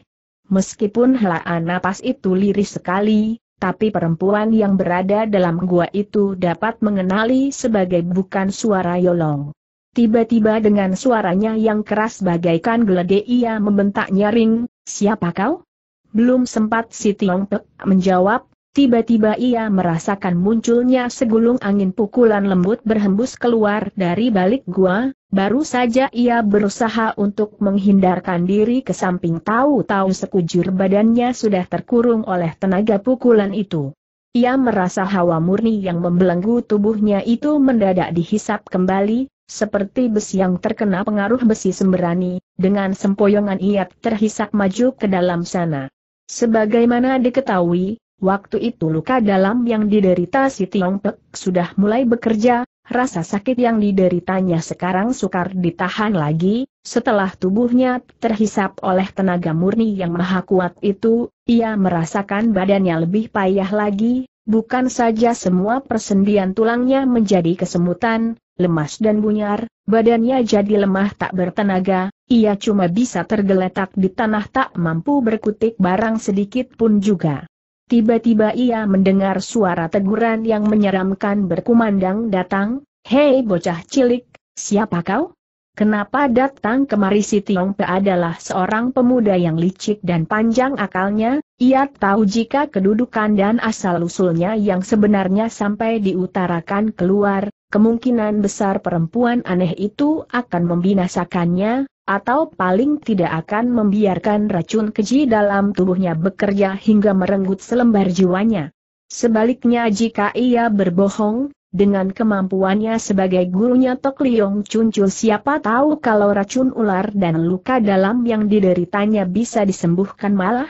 S1: Meskipun helaan napas itu lirih sekali, tapi perempuan yang berada dalam gua itu dapat mengenali sebagai bukan suara Yolong. Tiba-tiba dengan suaranya yang keras bagaikan geledek ia membentak nyaring, siapa kau? Belum sempat si Tiong Pek menjawab, Tiba-tiba ia merasakan munculnya segulung angin pukulan lembut berhembus keluar dari balik gua, baru saja ia berusaha untuk menghindarkan diri ke samping tahu-tahu sekujur badannya sudah terkurung oleh tenaga pukulan itu. Ia merasa hawa murni yang membelenggu tubuhnya itu mendadak dihisap kembali, seperti besi yang terkena pengaruh besi sembrani, dengan sempoyongan ia terhisap maju ke dalam sana. Sebagaimana diketahui, Waktu itu luka dalam yang diderita si Tiong Pek sudah mulai bekerja, rasa sakit yang dideritanya sekarang sukar ditahan lagi, setelah tubuhnya terhisap oleh tenaga murni yang maha kuat itu, ia merasakan badannya lebih payah lagi, bukan saja semua persendian tulangnya menjadi kesemutan, lemas dan bunyar, badannya jadi lemah tak bertenaga, ia cuma bisa tergeletak di tanah tak mampu berkutik barang sedikit pun juga. Tiba-tiba ia mendengar suara teguran yang menyeramkan berkumandang datang, Hei bocah cilik, siapa kau? Kenapa datang kemari si Tiong Pe adalah seorang pemuda yang licik dan panjang akalnya, ia tahu jika kedudukan dan asal-usulnya yang sebenarnya sampai diutarakan keluar, kemungkinan besar perempuan aneh itu akan membinasakannya, atau paling tidak akan membiarkan racun keji dalam tubuhnya bekerja hingga merenggut selembar jiwanya. Sebaliknya jika ia berbohong, dengan kemampuannya sebagai gurunya Tok Liong Chuncul siapa tahu kalau racun ular dan luka dalam yang dideritanya bisa disembuhkan malah?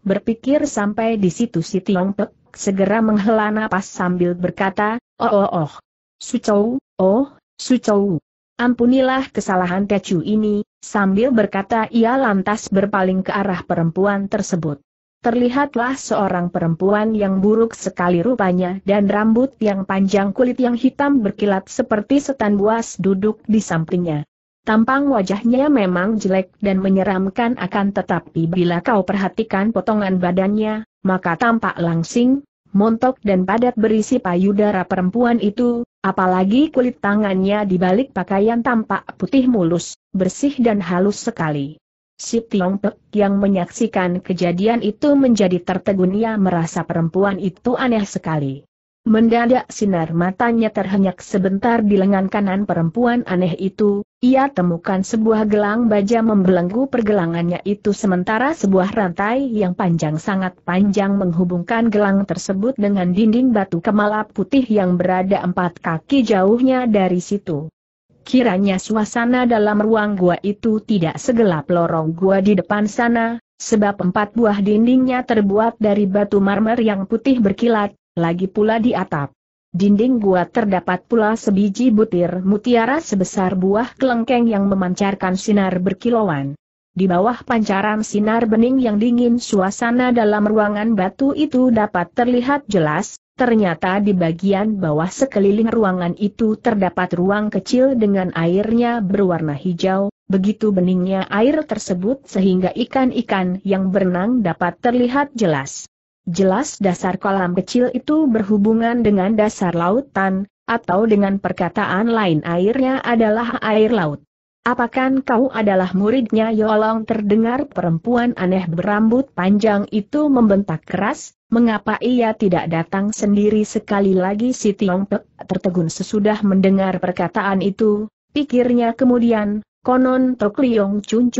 S1: Berpikir sampai di situ si Tiong Pek, segera menghela napas sambil berkata, Oh oh oh, Su Sucou, oh, Su Sucou. Ampunilah kesalahan Tecu ini, Sambil berkata ia lantas berpaling ke arah perempuan tersebut. Terlihatlah seorang perempuan yang buruk sekali rupanya dan rambut yang panjang kulit yang hitam berkilat seperti setan buas duduk di sampingnya. Tampang wajahnya memang jelek dan menyeramkan akan tetapi bila kau perhatikan potongan badannya, maka tampak langsing, montok dan padat berisi payudara perempuan itu, Apalagi kulit tangannya di balik pakaian tampak putih mulus, bersih dan halus sekali. Si Tiong Pek yang menyaksikan kejadian itu menjadi tertegun ia merasa perempuan itu aneh sekali. Mendadak sinar matanya terhenyak sebentar di lengan kanan perempuan aneh itu, ia temukan sebuah gelang baja membelenggu pergelangannya itu sementara sebuah rantai yang panjang sangat panjang menghubungkan gelang tersebut dengan dinding batu kemala putih yang berada empat kaki jauhnya dari situ. Kiranya suasana dalam ruang gua itu tidak segelap lorong gua di depan sana, sebab empat buah dindingnya terbuat dari batu marmer yang putih berkilat, lagi pula di atap. Dinding gua terdapat pula sebiji butir mutiara sebesar buah kelengkeng yang memancarkan sinar berkilauan. Di bawah pancaran sinar bening yang dingin suasana dalam ruangan batu itu dapat terlihat jelas, ternyata di bagian bawah sekeliling ruangan itu terdapat ruang kecil dengan airnya berwarna hijau, begitu beningnya air tersebut sehingga ikan-ikan yang berenang dapat terlihat jelas. Jelas dasar kolam kecil itu berhubungan dengan dasar lautan, atau dengan perkataan lain airnya adalah air laut. Apakah kau adalah muridnya Yolong ya terdengar perempuan aneh berambut panjang itu membentak keras, mengapa ia tidak datang sendiri sekali lagi si Pek tertegun sesudah mendengar perkataan itu, pikirnya kemudian, konon Tok Liong Chun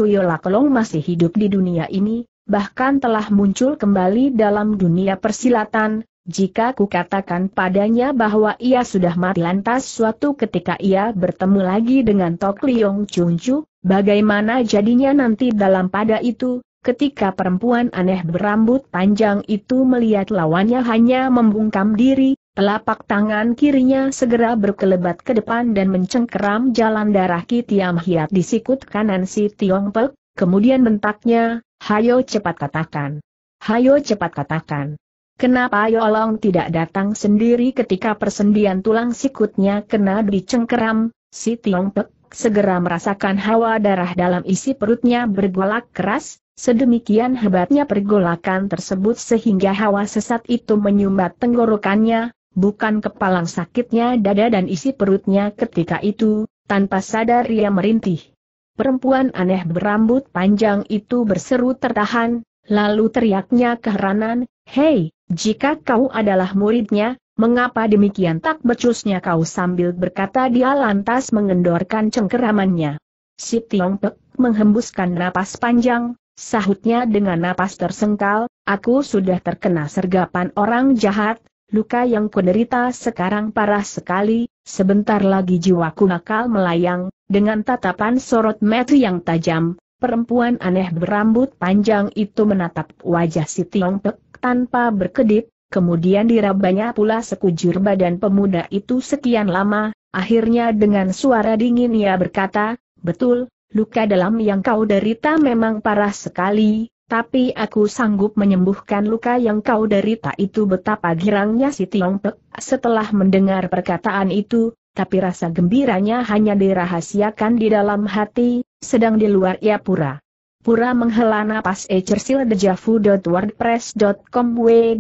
S1: Long masih hidup di dunia ini, bahkan telah muncul kembali dalam dunia persilatan, jika kukatakan padanya bahwa ia sudah mati lantas suatu ketika ia bertemu lagi dengan Tok Liong Chunchu, bagaimana jadinya nanti dalam pada itu, ketika perempuan aneh berambut panjang itu melihat lawannya hanya membungkam diri, Telapak tangan kirinya segera berkelebat ke depan dan mencengkeram jalan darah Ki Tiam Hiat di sikut kanan si Tiong Pek, kemudian bentaknya, Hayo cepat katakan. Hayo cepat katakan. Kenapa Yolong tidak datang sendiri ketika persendian tulang sikutnya kena dicengkeram, si Tiong Pek segera merasakan hawa darah dalam isi perutnya bergolak keras, sedemikian hebatnya pergolakan tersebut sehingga hawa sesat itu menyumbat tenggorokannya, bukan kepalang sakitnya dada dan isi perutnya ketika itu, tanpa sadar ia merintih. Perempuan aneh berambut panjang itu berseru tertahan, lalu teriaknya keheranan, Hei, jika kau adalah muridnya, mengapa demikian tak becusnya kau sambil berkata dia lantas mengendorkan cengkeramannya. Si Tiong Pek menghembuskan napas panjang, sahutnya dengan napas tersengkal, aku sudah terkena sergapan orang jahat, luka yang kuderita sekarang parah sekali, Sebentar lagi jiwaku nakal melayang, dengan tatapan sorot metri yang tajam, perempuan aneh berambut panjang itu menatap wajah si Tiong Pek tanpa berkedip, kemudian dirabanya pula sekujur badan pemuda itu sekian lama, akhirnya dengan suara dingin ia berkata, betul, luka dalam yang kau derita memang parah sekali, tapi aku sanggup menyembuhkan luka yang kau derita itu betapa girangnya si Tiong Pek. Setelah mendengar perkataan itu, tapi rasa gembiranya hanya dirahasiakan di dalam hati, sedang di luar ia pura. Pura menghela napas Ecersildejavu.wordpress.com dejavu.wordpress.com W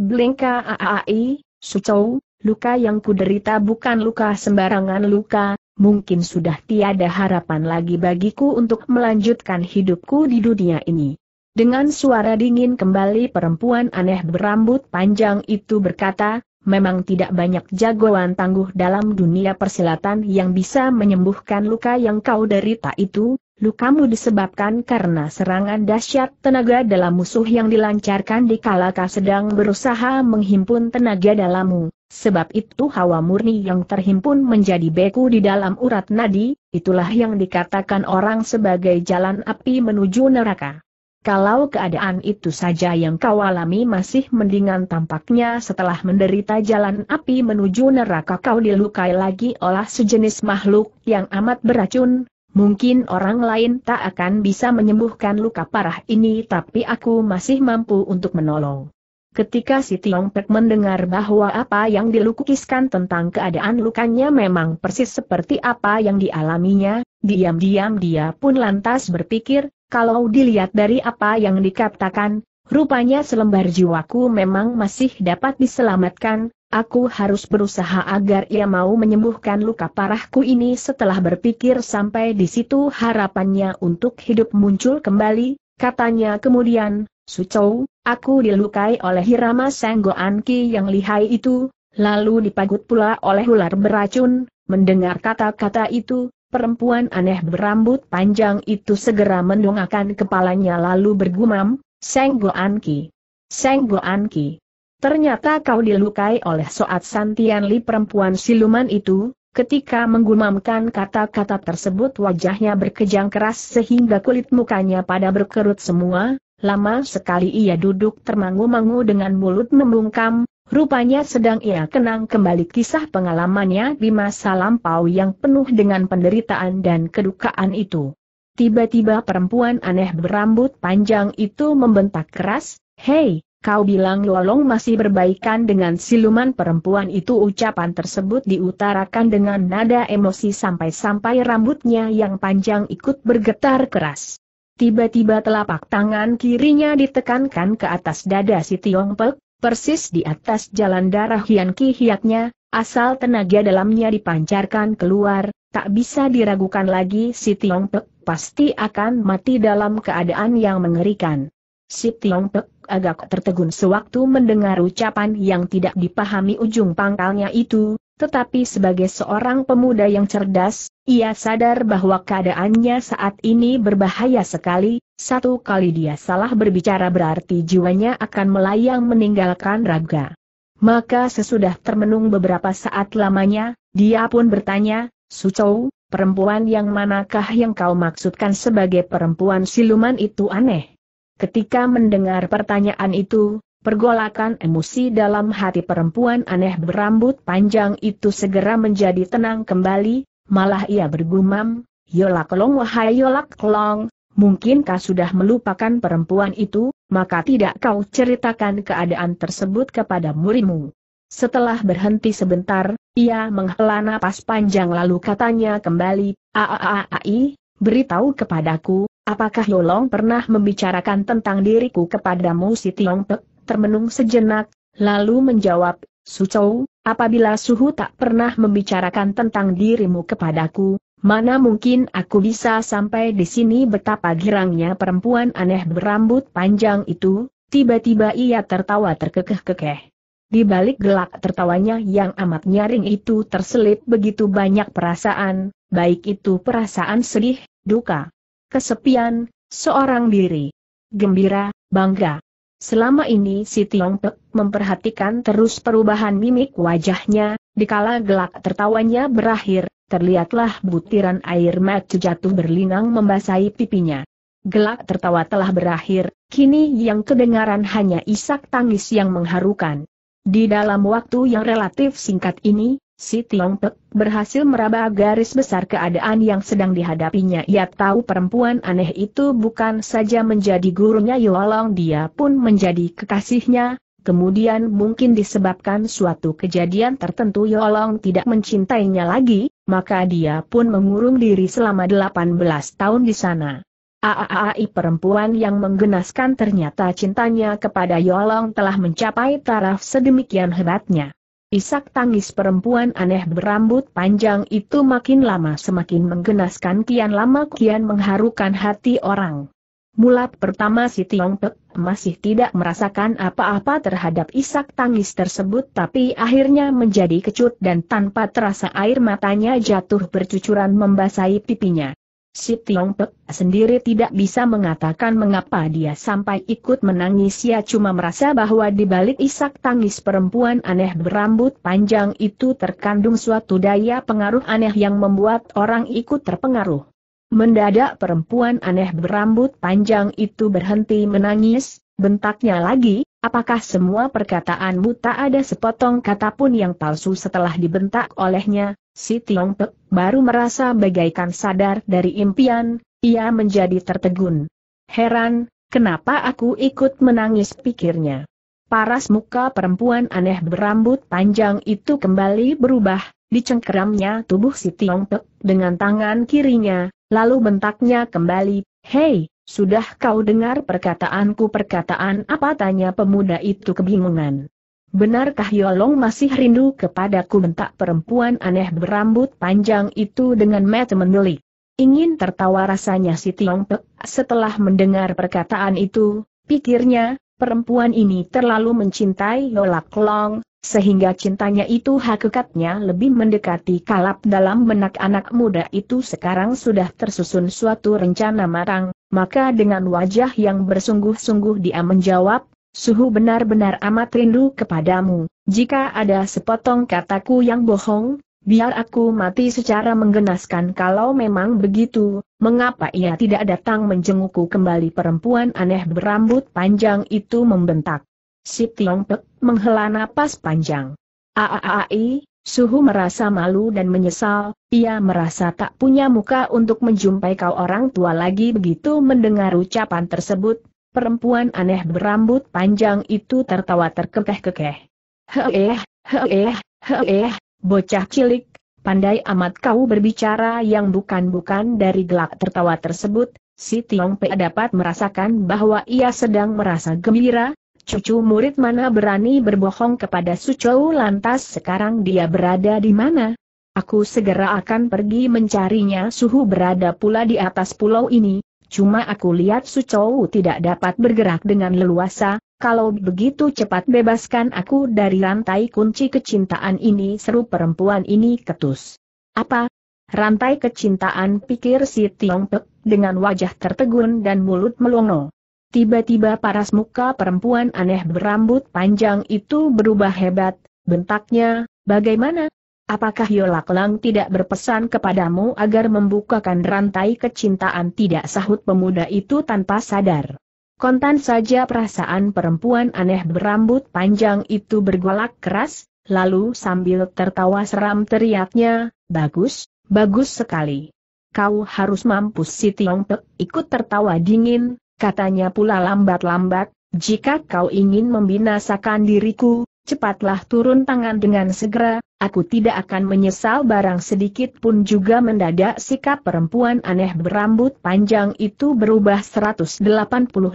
S1: AAI, Sucou, luka yang kuderita bukan luka sembarangan luka, mungkin sudah tiada harapan lagi bagiku untuk melanjutkan hidupku di dunia ini. Dengan suara dingin kembali perempuan aneh berambut panjang itu berkata, memang tidak banyak jagoan tangguh dalam dunia persilatan yang bisa menyembuhkan luka yang kau derita itu, lukamu disebabkan karena serangan dahsyat tenaga dalam musuh yang dilancarkan di kalaka sedang berusaha menghimpun tenaga dalammu. Sebab itu hawa murni yang terhimpun menjadi beku di dalam urat nadi, itulah yang dikatakan orang sebagai jalan api menuju neraka. Kalau keadaan itu saja yang kau alami masih mendingan tampaknya setelah menderita jalan api menuju neraka kau dilukai lagi oleh sejenis makhluk yang amat beracun, mungkin orang lain tak akan bisa menyembuhkan luka parah ini tapi aku masih mampu untuk menolong. Ketika si Tiong Pek mendengar bahwa apa yang dilukiskan tentang keadaan lukanya memang persis seperti apa yang dialaminya, diam-diam dia pun lantas berpikir, kalau dilihat dari apa yang dikatakan, rupanya selembar jiwaku memang masih dapat diselamatkan, Aku harus berusaha agar ia mau menyembuhkan luka parahku ini setelah berpikir sampai di situ harapannya untuk hidup muncul kembali, katanya kemudian, Sucou, aku dilukai oleh Hirama Anki yang lihai itu, lalu dipagut pula oleh ular beracun, mendengar kata-kata itu, Perempuan aneh berambut panjang itu segera mendongakkan kepalanya lalu bergumam, Seng Ki. Seng Ki. Ternyata kau dilukai oleh Soat Santianli perempuan siluman itu, ketika menggumamkan kata-kata tersebut wajahnya berkejang keras sehingga kulit mukanya pada berkerut semua, lama sekali ia duduk termangu-mangu dengan mulut membungkam, Rupanya sedang ia kenang kembali kisah pengalamannya di masa lampau yang penuh dengan penderitaan dan kedukaan itu. Tiba-tiba perempuan aneh berambut panjang itu membentak keras, Hei, kau bilang Lolong masih berbaikan dengan siluman perempuan itu ucapan tersebut diutarakan dengan nada emosi sampai-sampai rambutnya yang panjang ikut bergetar keras. Tiba-tiba telapak tangan kirinya ditekankan ke atas dada si Tiong Pek, persis di atas jalan darah Hian Ki Hiatnya, asal tenaga dalamnya dipancarkan keluar, tak bisa diragukan lagi si Tiong Pek pasti akan mati dalam keadaan yang mengerikan. Si Tiong Pek agak tertegun sewaktu mendengar ucapan yang tidak dipahami ujung pangkalnya itu, tetapi sebagai seorang pemuda yang cerdas, ia sadar bahwa keadaannya saat ini berbahaya sekali, satu kali dia salah berbicara berarti jiwanya akan melayang meninggalkan raga. Maka sesudah termenung beberapa saat lamanya, dia pun bertanya, Sucou, perempuan yang manakah yang kau maksudkan sebagai perempuan siluman itu aneh? Ketika mendengar pertanyaan itu, Pergolakan emosi dalam hati perempuan aneh berambut panjang itu segera menjadi tenang kembali, malah ia bergumam, Yolak Long wahai Yolak Long, mungkinkah sudah melupakan perempuan itu, maka tidak kau ceritakan keadaan tersebut kepada murimu. Setelah berhenti sebentar, ia menghela napas panjang lalu katanya kembali, Aaai, beritahu kepadaku, apakah Yolong pernah membicarakan tentang diriku kepadamu si Pek? termenung sejenak, lalu menjawab, Sucou, apabila Suhu tak pernah membicarakan tentang dirimu kepadaku, mana mungkin aku bisa sampai di sini betapa girangnya perempuan aneh berambut panjang itu, tiba-tiba ia tertawa terkekeh-kekeh. Di balik gelak tertawanya yang amat nyaring itu terselip begitu banyak perasaan, baik itu perasaan sedih, duka, kesepian, seorang diri, gembira, bangga, Selama ini si Tiong Pek memperhatikan terus perubahan mimik wajahnya, dikala gelak tertawanya berakhir, terlihatlah butiran air mata jatuh berlinang membasahi pipinya. Gelak tertawa telah berakhir, kini yang kedengaran hanya isak tangis yang mengharukan. Di dalam waktu yang relatif singkat ini, Si Tiong Pek berhasil meraba garis besar keadaan yang sedang dihadapinya. Ia tahu perempuan aneh itu bukan saja menjadi gurunya Yolong dia pun menjadi kekasihnya. Kemudian mungkin disebabkan suatu kejadian tertentu Yolong tidak mencintainya lagi, maka dia pun mengurung diri selama 18 tahun di sana. Aaai perempuan yang menggenaskan ternyata cintanya kepada Yolong telah mencapai taraf sedemikian hebatnya. Isak tangis perempuan aneh berambut panjang itu makin lama semakin menggenaskan kian lama kian mengharukan hati orang. Mulap pertama si Tiong Pek masih tidak merasakan apa-apa terhadap isak tangis tersebut tapi akhirnya menjadi kecut dan tanpa terasa air matanya jatuh bercucuran membasahi pipinya. Si Tiong Pek sendiri tidak bisa mengatakan mengapa dia sampai ikut menangis Ia cuma merasa bahwa di balik isak tangis perempuan aneh berambut panjang itu terkandung suatu daya pengaruh aneh yang membuat orang ikut terpengaruh. Mendadak perempuan aneh berambut panjang itu berhenti menangis, Bentaknya lagi, apakah semua perkataanmu tak ada sepotong kata pun yang palsu setelah dibentak olehnya? Si Tiong Pek baru merasa bagaikan sadar dari impian, ia menjadi tertegun. Heran, kenapa aku ikut menangis pikirnya. Paras muka perempuan aneh berambut panjang itu kembali berubah, dicengkeramnya tubuh si Tiong Pek dengan tangan kirinya, lalu bentaknya kembali, Hei, sudah kau dengar perkataanku perkataan apa tanya pemuda itu kebingungan. Benarkah Yolong masih rindu kepadaku bentak perempuan aneh berambut panjang itu dengan mata menelik? Ingin tertawa rasanya si Tiong Pek setelah mendengar perkataan itu, pikirnya, perempuan ini terlalu mencintai Yolak Long, sehingga cintanya itu hakikatnya lebih mendekati kalap dalam benak anak muda itu sekarang sudah tersusun suatu rencana matang, maka dengan wajah yang bersungguh-sungguh dia menjawab, Suhu benar-benar amat rindu kepadamu, jika ada sepotong kataku yang bohong, biar aku mati secara menggenaskan kalau memang begitu, mengapa ia tidak datang menjengukku kembali perempuan aneh berambut panjang itu membentak. Si Tiong Pek menghela napas panjang. Aaai, Suhu merasa malu dan menyesal, ia merasa tak punya muka untuk menjumpai kau orang tua lagi begitu mendengar ucapan tersebut, perempuan aneh berambut panjang itu tertawa terkekeh-kekeh. Heeh, heeh, heeh, bocah cilik, pandai amat kau berbicara yang bukan-bukan dari gelak tertawa tersebut, si Tiong Pe dapat merasakan bahwa ia sedang merasa gembira, Cucu murid mana berani berbohong kepada Sucou lantas sekarang dia berada di mana? Aku segera akan pergi mencarinya suhu berada pula di atas pulau ini, cuma aku lihat Sucou tidak dapat bergerak dengan leluasa, kalau begitu cepat bebaskan aku dari rantai kunci kecintaan ini seru perempuan ini ketus. Apa? Rantai kecintaan pikir si Tiong Pek, dengan wajah tertegun dan mulut melongo. Tiba-tiba paras muka perempuan aneh berambut panjang itu berubah hebat, bentaknya, bagaimana? Apakah Yolak Lang tidak berpesan kepadamu agar membukakan rantai kecintaan tidak sahut pemuda itu tanpa sadar? Kontan saja perasaan perempuan aneh berambut panjang itu bergolak keras, lalu sambil tertawa seram teriaknya, bagus, bagus sekali. Kau harus mampus si Tiong Pek ikut tertawa dingin, Katanya pula lambat-lambat, jika kau ingin membinasakan diriku, cepatlah turun tangan dengan segera, aku tidak akan menyesal barang sedikit pun juga mendadak sikap perempuan aneh berambut panjang itu berubah 180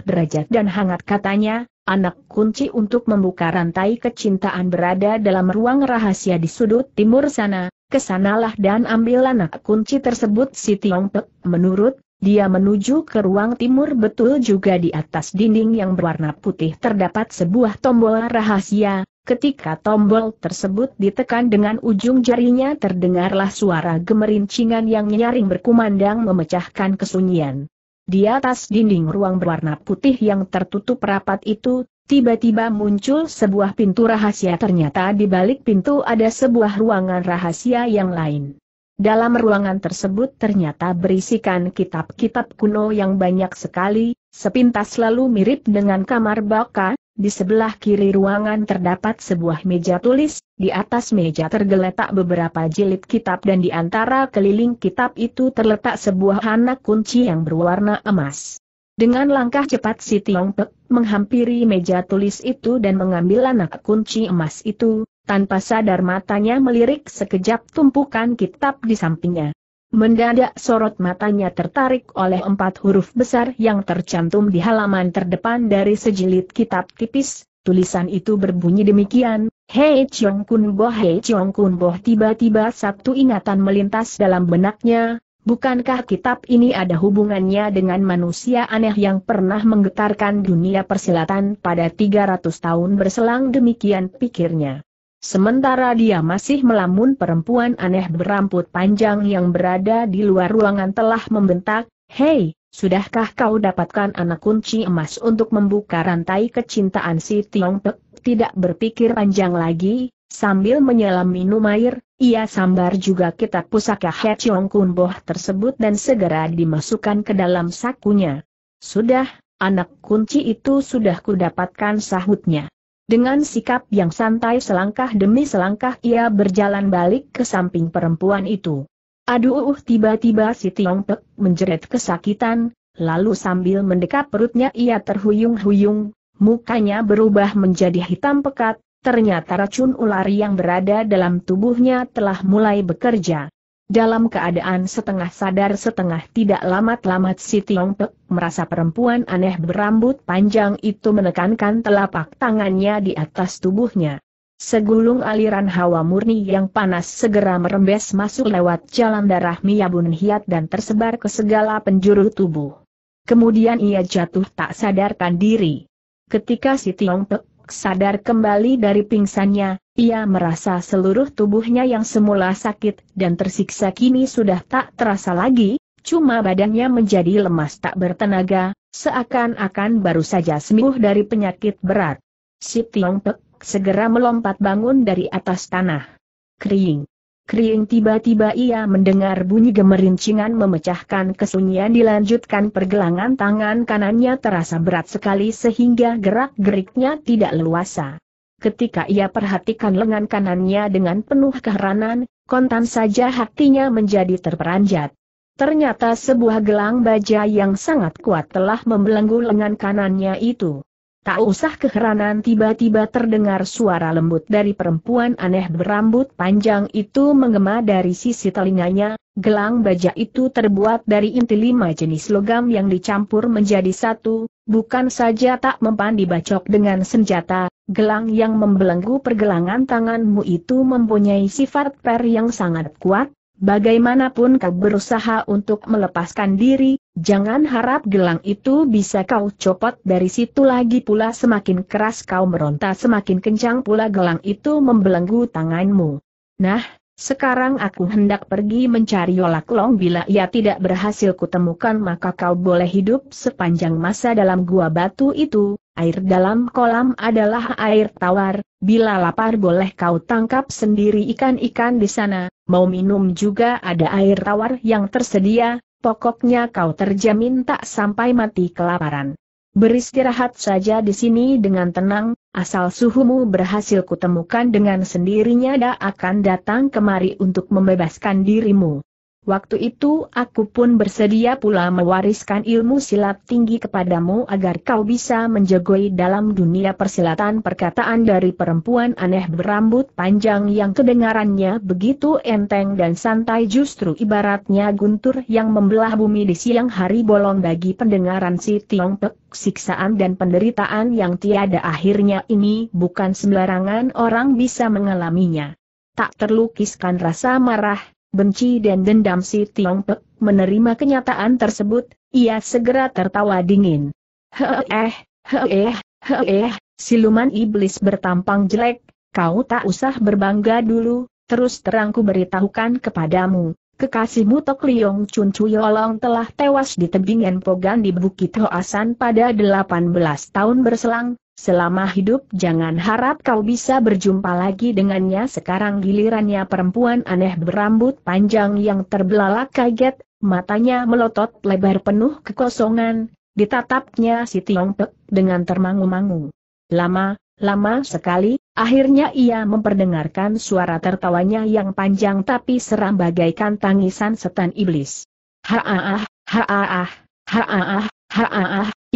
S1: derajat dan hangat katanya, anak kunci untuk membuka rantai kecintaan berada dalam ruang rahasia di sudut timur sana, kesanalah dan ambil anak kunci tersebut si Tiong Pek. Menurut dia menuju ke ruang timur betul juga di atas dinding yang berwarna putih terdapat sebuah tombol rahasia, ketika tombol tersebut ditekan dengan ujung jarinya terdengarlah suara gemerincingan yang nyaring berkumandang memecahkan kesunyian. Di atas dinding ruang berwarna putih yang tertutup rapat itu, tiba-tiba muncul sebuah pintu rahasia ternyata di balik pintu ada sebuah ruangan rahasia yang lain. Dalam ruangan tersebut ternyata berisikan kitab-kitab kuno yang banyak sekali, sepintas lalu mirip dengan kamar baka, di sebelah kiri ruangan terdapat sebuah meja tulis, di atas meja tergeletak beberapa jilid kitab dan di antara keliling kitab itu terletak sebuah anak kunci yang berwarna emas. Dengan langkah cepat si Tiong menghampiri meja tulis itu dan mengambil anak kunci emas itu, tanpa sadar matanya melirik sekejap tumpukan kitab di sampingnya. Mendadak sorot matanya tertarik oleh empat huruf besar yang tercantum di halaman terdepan dari sejilid kitab tipis, tulisan itu berbunyi demikian, Hei Chong Kun Bo Hei Chong Kun Bo tiba-tiba satu ingatan melintas dalam benaknya, bukankah kitab ini ada hubungannya dengan manusia aneh yang pernah menggetarkan dunia persilatan pada 300 tahun berselang demikian pikirnya. Sementara dia masih melamun perempuan aneh berambut panjang yang berada di luar ruangan telah membentak, Hei, sudahkah kau dapatkan anak kunci emas untuk membuka rantai kecintaan si Tiong Pek? Tidak berpikir panjang lagi, sambil menyelam minum air, ia sambar juga kitab pusaka He Chiong Kun Boh tersebut dan segera dimasukkan ke dalam sakunya. Sudah, anak kunci itu sudah kudapatkan sahutnya. Dengan sikap yang santai selangkah demi selangkah ia berjalan balik ke samping perempuan itu. Aduh tiba-tiba si Tiong Pek menjerit kesakitan, lalu sambil mendekap perutnya ia terhuyung-huyung, mukanya berubah menjadi hitam pekat, ternyata racun ular yang berada dalam tubuhnya telah mulai bekerja. Dalam keadaan setengah sadar setengah tidak lamat-lamat si Tiong Pek merasa perempuan aneh berambut panjang itu menekankan telapak tangannya di atas tubuhnya. Segulung aliran hawa murni yang panas segera merembes masuk lewat jalan darah Miyabun Hiat dan tersebar ke segala penjuru tubuh. Kemudian ia jatuh tak sadarkan diri. Ketika si Tiong Pek sadar kembali dari pingsannya, ia merasa seluruh tubuhnya yang semula sakit dan tersiksa kini sudah tak terasa lagi, cuma badannya menjadi lemas tak bertenaga, seakan-akan baru saja sembuh dari penyakit berat. Si Tiong Pek segera melompat bangun dari atas tanah. Kering. Kering tiba-tiba ia mendengar bunyi gemerincingan memecahkan kesunyian dilanjutkan pergelangan tangan kanannya terasa berat sekali sehingga gerak-geriknya tidak leluasa ketika ia perhatikan lengan kanannya dengan penuh keheranan, kontan saja hatinya menjadi terperanjat. Ternyata sebuah gelang baja yang sangat kuat telah membelenggu lengan kanannya itu. Tak usah keheranan tiba-tiba terdengar suara lembut dari perempuan aneh berambut panjang itu menggema dari sisi telinganya, gelang baja itu terbuat dari inti lima jenis logam yang dicampur menjadi satu, bukan saja tak mempan dibacok dengan senjata, gelang yang membelenggu pergelangan tanganmu itu mempunyai sifat per yang sangat kuat, bagaimanapun kau berusaha untuk melepaskan diri, Jangan harap gelang itu bisa kau copot dari situ lagi pula semakin keras kau meronta semakin kencang pula gelang itu membelenggu tanganmu. Nah, sekarang aku hendak pergi mencari Yolak Long bila ia tidak berhasil kutemukan maka kau boleh hidup sepanjang masa dalam gua batu itu, air dalam kolam adalah air tawar, bila lapar boleh kau tangkap sendiri ikan-ikan di sana, mau minum juga ada air tawar yang tersedia, pokoknya kau terjamin tak sampai mati kelaparan. Beristirahat saja di sini dengan tenang, asal suhumu berhasil kutemukan dengan sendirinya dah akan datang kemari untuk membebaskan dirimu. Waktu itu aku pun bersedia pula mewariskan ilmu silat tinggi kepadamu agar kau bisa menjagoi dalam dunia persilatan perkataan dari perempuan aneh berambut panjang yang kedengarannya begitu enteng dan santai justru ibaratnya guntur yang membelah bumi di siang hari bolong bagi pendengaran si Tiong Pek. Siksaan dan penderitaan yang tiada akhirnya ini bukan sembarangan orang bisa mengalaminya. Tak terlukiskan rasa marah, benci dan dendam si Tiong Pek, menerima kenyataan tersebut, ia segera tertawa dingin. Heeh, heeh, heeh, siluman iblis bertampang jelek, kau tak usah berbangga dulu, terus terangku beritahukan kepadamu, kekasihmu Tok Liong Chun Chuyolong telah tewas di tebing Enpogan di Bukit Hoasan pada 18 tahun berselang, Selama hidup jangan harap kau bisa berjumpa lagi dengannya sekarang gilirannya perempuan aneh berambut panjang yang terbelalak kaget, matanya melotot lebar penuh kekosongan, ditatapnya si Tiong Pek dengan termangu-mangu. Lama, lama sekali, akhirnya ia memperdengarkan suara tertawanya yang panjang tapi seram bagaikan tangisan setan iblis. ha-ah-ah, ha-ah-ah,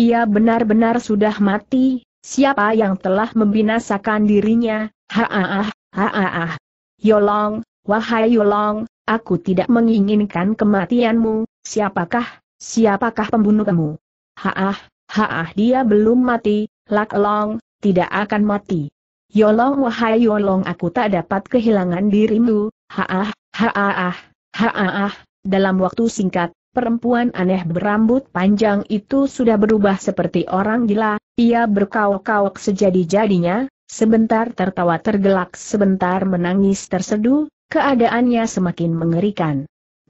S1: ia benar-benar sudah mati, Siapa yang telah membinasakan dirinya? Haaah, haaah. Yolong, wahai Yolong, aku tidak menginginkan kematianmu. Siapakah, siapakah pembunuh kamu? Haah, haah dia belum mati, Laklong, tidak akan mati. Yolong wahai Yolong aku tak dapat kehilangan dirimu, haah, haah, haah. Dalam waktu singkat, Perempuan aneh berambut panjang itu sudah berubah seperti orang gila, ia berkauk-kauk sejadi-jadinya, sebentar tertawa tergelak sebentar menangis tersedu, keadaannya semakin mengerikan.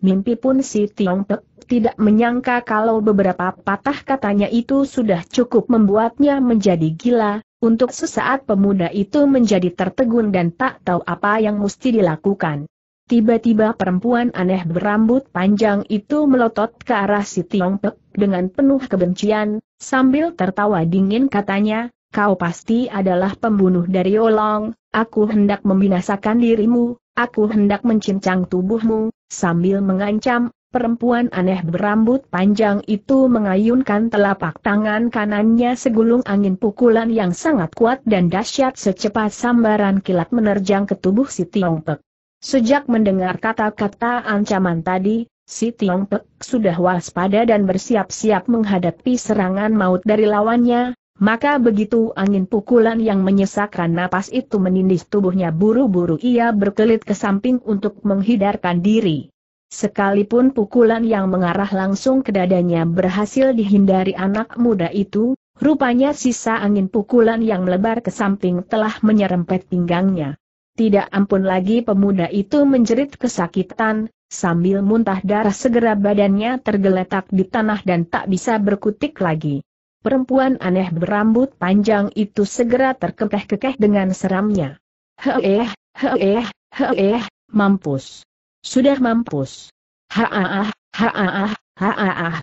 S1: Mimpi pun si Tiong Pek tidak menyangka kalau beberapa patah katanya itu sudah cukup membuatnya menjadi gila, untuk sesaat pemuda itu menjadi tertegun dan tak tahu apa yang mesti dilakukan. Tiba-tiba perempuan aneh berambut panjang itu melotot ke arah si Tiong Pek dengan penuh kebencian, sambil tertawa dingin katanya, kau pasti adalah pembunuh dari Olong, aku hendak membinasakan dirimu, aku hendak mencincang tubuhmu, sambil mengancam, perempuan aneh berambut panjang itu mengayunkan telapak tangan kanannya segulung angin pukulan yang sangat kuat dan dahsyat secepat sambaran kilat menerjang ke tubuh si Tiong Pek. Sejak mendengar kata-kata ancaman tadi, si Tiong Pek sudah waspada dan bersiap-siap menghadapi serangan maut dari lawannya, maka begitu angin pukulan yang menyesakkan napas itu menindih tubuhnya buru-buru ia berkelit ke samping untuk menghindarkan diri. Sekalipun pukulan yang mengarah langsung ke dadanya berhasil dihindari anak muda itu, rupanya sisa angin pukulan yang melebar ke samping telah menyerempet pinggangnya. Tidak ampun lagi pemuda itu menjerit kesakitan, sambil muntah darah segera badannya tergeletak di tanah dan tak bisa berkutik lagi. Perempuan aneh berambut panjang itu segera terkekeh-kekeh dengan seramnya. Heeh, heeh, heeh, mampus. Sudah mampus. Haaah, haaah, haaah.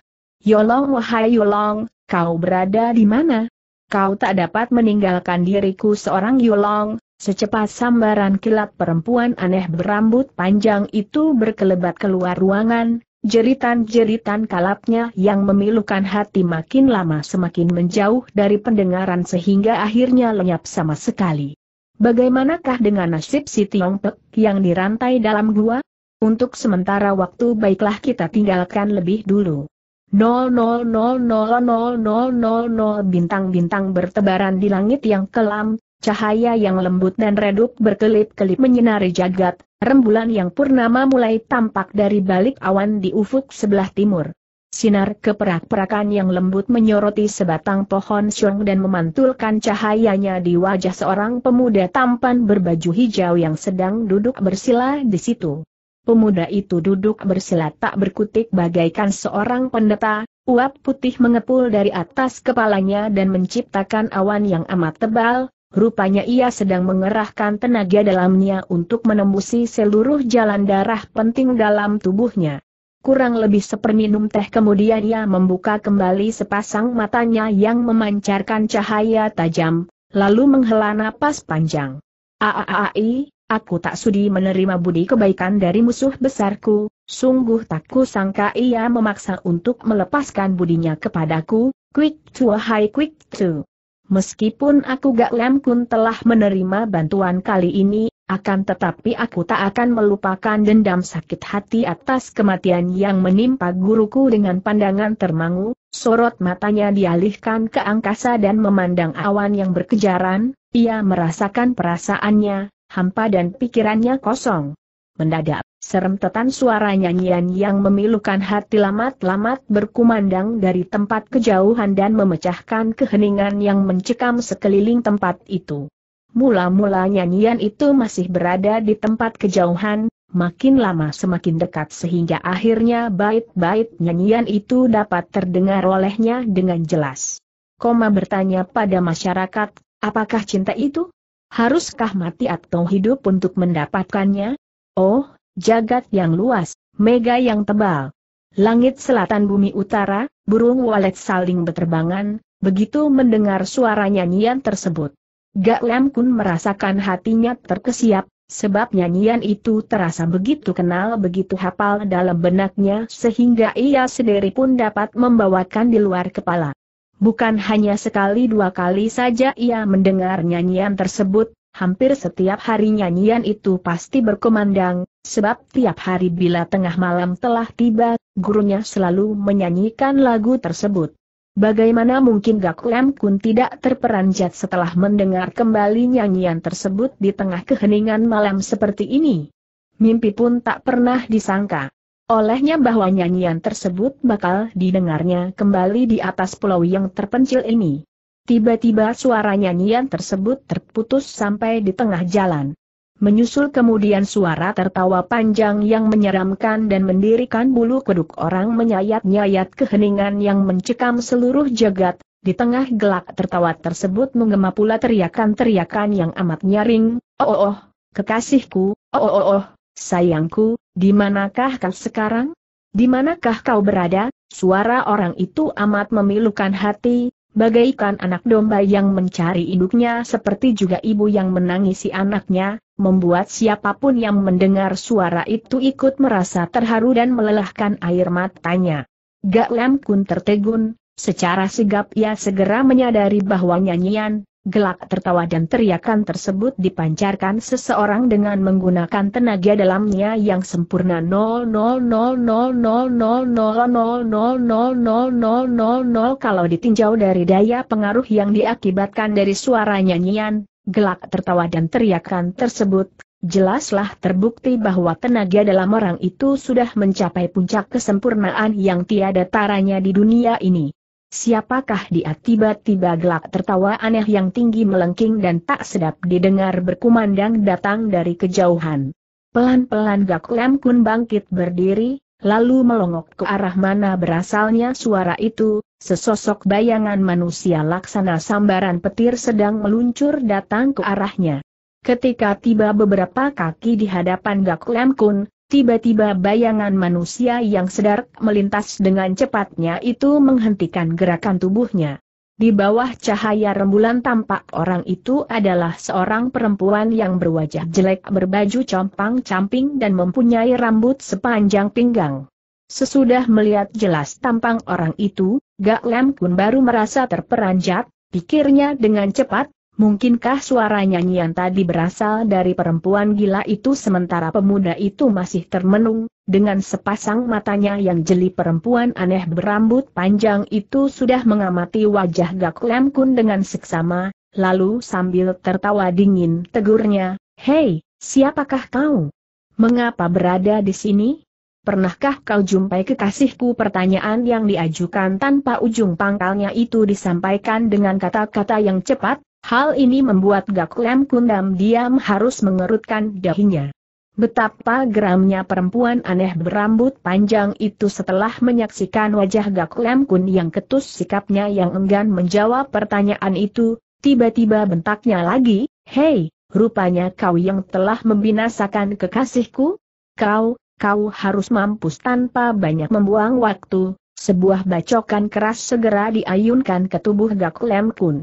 S1: Yolong wahai Yolong, kau berada di mana? Kau tak dapat meninggalkan diriku seorang Yolong, Secepat sambaran kilat perempuan aneh berambut panjang itu berkelebat keluar ruangan, jeritan-jeritan kalapnya yang memilukan hati makin lama semakin menjauh dari pendengaran sehingga akhirnya lenyap sama sekali. Bagaimanakah dengan nasib si Tiong Pek yang dirantai dalam gua? Untuk sementara waktu baiklah kita tinggalkan lebih dulu. 00000000 bintang-bintang bertebaran di langit yang kelam, Cahaya yang lembut dan redup berkelip-kelip menyinari jagat, rembulan yang purnama mulai tampak dari balik awan di ufuk sebelah timur. Sinar keperak-perakan yang lembut menyoroti sebatang pohon syung dan memantulkan cahayanya di wajah seorang pemuda tampan berbaju hijau yang sedang duduk bersila di situ. Pemuda itu duduk bersila tak berkutik bagaikan seorang pendeta, uap putih mengepul dari atas kepalanya dan menciptakan awan yang amat tebal, Rupanya ia sedang mengerahkan tenaga dalamnya untuk menembusi seluruh jalan darah penting dalam tubuhnya. Kurang lebih seperminum teh kemudian ia membuka kembali sepasang matanya yang memancarkan cahaya tajam, lalu menghela napas panjang. Aaai, aku tak sudi menerima budi kebaikan dari musuh besarku, sungguh tak kusangka ia memaksa untuk melepaskan budinya kepadaku, quick to high quick to. Meskipun aku Gak Lem Kun telah menerima bantuan kali ini, akan tetapi aku tak akan melupakan dendam sakit hati atas kematian yang menimpa guruku dengan pandangan termangu, sorot matanya dialihkan ke angkasa dan memandang awan yang berkejaran, ia merasakan perasaannya, hampa dan pikirannya kosong. Mendadak serempetan suara nyanyian yang memilukan hati lamat-lamat berkumandang dari tempat kejauhan dan memecahkan keheningan yang mencekam sekeliling tempat itu. Mula-mula nyanyian itu masih berada di tempat kejauhan, makin lama semakin dekat sehingga akhirnya bait-bait nyanyian itu dapat terdengar olehnya dengan jelas. Koma bertanya pada masyarakat, apakah cinta itu? Haruskah mati atau hidup untuk mendapatkannya? Oh, jagat yang luas, mega yang tebal. Langit selatan bumi utara, burung walet saling berterbangan, begitu mendengar suara nyanyian tersebut. Gak Lam Kun merasakan hatinya terkesiap, sebab nyanyian itu terasa begitu kenal begitu hafal dalam benaknya sehingga ia sendiri pun dapat membawakan di luar kepala. Bukan hanya sekali dua kali saja ia mendengar nyanyian tersebut, Hampir setiap hari nyanyian itu pasti berkumandang, sebab tiap hari bila tengah malam telah tiba, gurunya selalu menyanyikan lagu tersebut. Bagaimana mungkin gak Gakuem Kun tidak terperanjat setelah mendengar kembali nyanyian tersebut di tengah keheningan malam seperti ini? Mimpi pun tak pernah disangka. Olehnya bahwa nyanyian tersebut bakal didengarnya kembali di atas pulau yang terpencil ini. Tiba-tiba suara nyanyian tersebut terputus sampai di tengah jalan. Menyusul kemudian suara tertawa panjang yang menyeramkan dan mendirikan bulu kuduk orang menyayat-nyayat keheningan yang mencekam seluruh jagat, di tengah gelak tertawa tersebut menggema pula teriakan-teriakan yang amat nyaring, oh oh oh, kekasihku, oh oh oh, oh sayangku, di manakah kau sekarang? Di manakah kau berada? Suara orang itu amat memilukan hati, Bagaikan anak domba yang mencari induknya seperti juga ibu yang menangisi anaknya, membuat siapapun yang mendengar suara itu ikut merasa terharu dan melelahkan air matanya. Gak Lam Kun tertegun, secara sigap ia segera menyadari bahwa nyanyian, Gelak tertawa dan teriakan tersebut dipancarkan seseorang dengan menggunakan tenaga dalamnya yang sempurna 000000000000000 kalau ditinjau dari daya pengaruh yang diakibatkan dari suara nyanyian, gelak tertawa dan teriakan tersebut, jelaslah terbukti bahwa tenaga dalam orang itu sudah mencapai puncak kesempurnaan yang tiada taranya di dunia ini. Siapakah dia tiba-tiba gelak tertawa aneh yang tinggi melengking dan tak sedap didengar berkumandang datang dari kejauhan. Pelan-pelan Gak Lem Kun bangkit berdiri, lalu melongok ke arah mana berasalnya suara itu, sesosok bayangan manusia laksana sambaran petir sedang meluncur datang ke arahnya. Ketika tiba beberapa kaki di hadapan Gak Lem Kun, Tiba-tiba bayangan manusia yang sedar melintas dengan cepatnya itu menghentikan gerakan tubuhnya. Di bawah cahaya rembulan tampak orang itu adalah seorang perempuan yang berwajah jelek berbaju compang-camping dan mempunyai rambut sepanjang pinggang. Sesudah melihat jelas tampang orang itu, Gak Lem Kun baru merasa terperanjat, pikirnya dengan cepat, Mungkinkah suara nyanyian tadi berasal dari perempuan gila itu sementara pemuda itu masih termenung, dengan sepasang matanya yang jeli perempuan aneh berambut panjang itu sudah mengamati wajah Gak Kun dengan seksama, lalu sambil tertawa dingin tegurnya, Hei, siapakah kau? Mengapa berada di sini? Pernahkah kau jumpai kekasihku? Pertanyaan yang diajukan tanpa ujung pangkalnya itu disampaikan dengan kata-kata yang cepat, Hal ini membuat Gaklem Lem Kundam diam harus mengerutkan dahinya. Betapa geramnya perempuan aneh berambut panjang itu setelah menyaksikan wajah Gaklem Kun yang ketus sikapnya yang enggan menjawab pertanyaan itu, tiba-tiba bentaknya lagi, Hei, rupanya kau yang telah membinasakan kekasihku? Kau, kau harus mampus tanpa banyak membuang waktu, sebuah bacokan keras segera diayunkan ke tubuh Gaklem Lem Kun.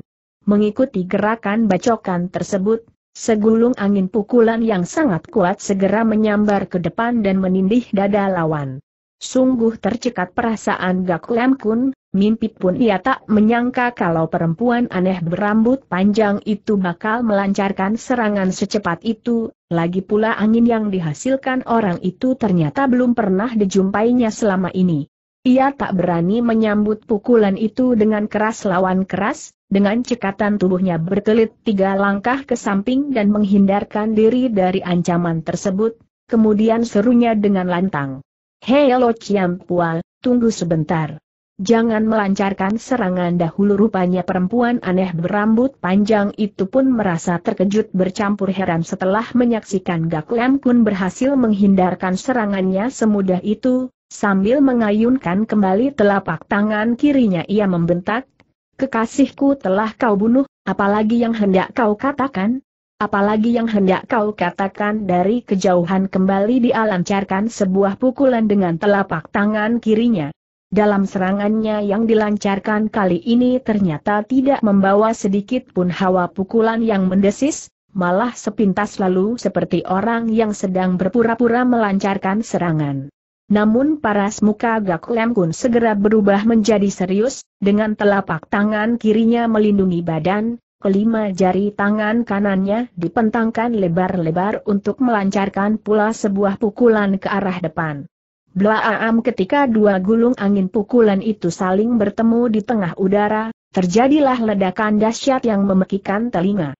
S1: Mengikuti gerakan bacokan tersebut, segulung angin pukulan yang sangat kuat segera menyambar ke depan dan menindih dada lawan. Sungguh tercekat perasaan Gak Lem Kun, mimpi pun ia tak menyangka kalau perempuan aneh berambut panjang itu bakal melancarkan serangan secepat itu, lagi pula angin yang dihasilkan orang itu ternyata belum pernah dijumpainya selama ini. Ia tak berani menyambut pukulan itu dengan keras lawan keras, dengan cekatan tubuhnya berkelit tiga langkah ke samping dan menghindarkan diri dari ancaman tersebut, kemudian serunya dengan lantang. Hei lo Ciampual, tunggu sebentar. Jangan melancarkan serangan dahulu rupanya perempuan aneh berambut panjang itu pun merasa terkejut bercampur heran setelah menyaksikan Gak Lem Kun berhasil menghindarkan serangannya semudah itu, Sambil mengayunkan kembali telapak tangan kirinya ia membentak, Kekasihku telah kau bunuh, apalagi yang hendak kau katakan? Apalagi yang hendak kau katakan dari kejauhan kembali dialancarkan sebuah pukulan dengan telapak tangan kirinya. Dalam serangannya yang dilancarkan kali ini ternyata tidak membawa sedikit pun hawa pukulan yang mendesis, malah sepintas lalu seperti orang yang sedang berpura-pura melancarkan serangan. Namun paras muka Gak Lem Kun segera berubah menjadi serius, dengan telapak tangan kirinya melindungi badan, kelima jari tangan kanannya dipentangkan lebar-lebar untuk melancarkan pula sebuah pukulan ke arah depan. Blaam ketika dua gulung angin pukulan itu saling bertemu di tengah udara, terjadilah ledakan dahsyat yang memekikan telinga.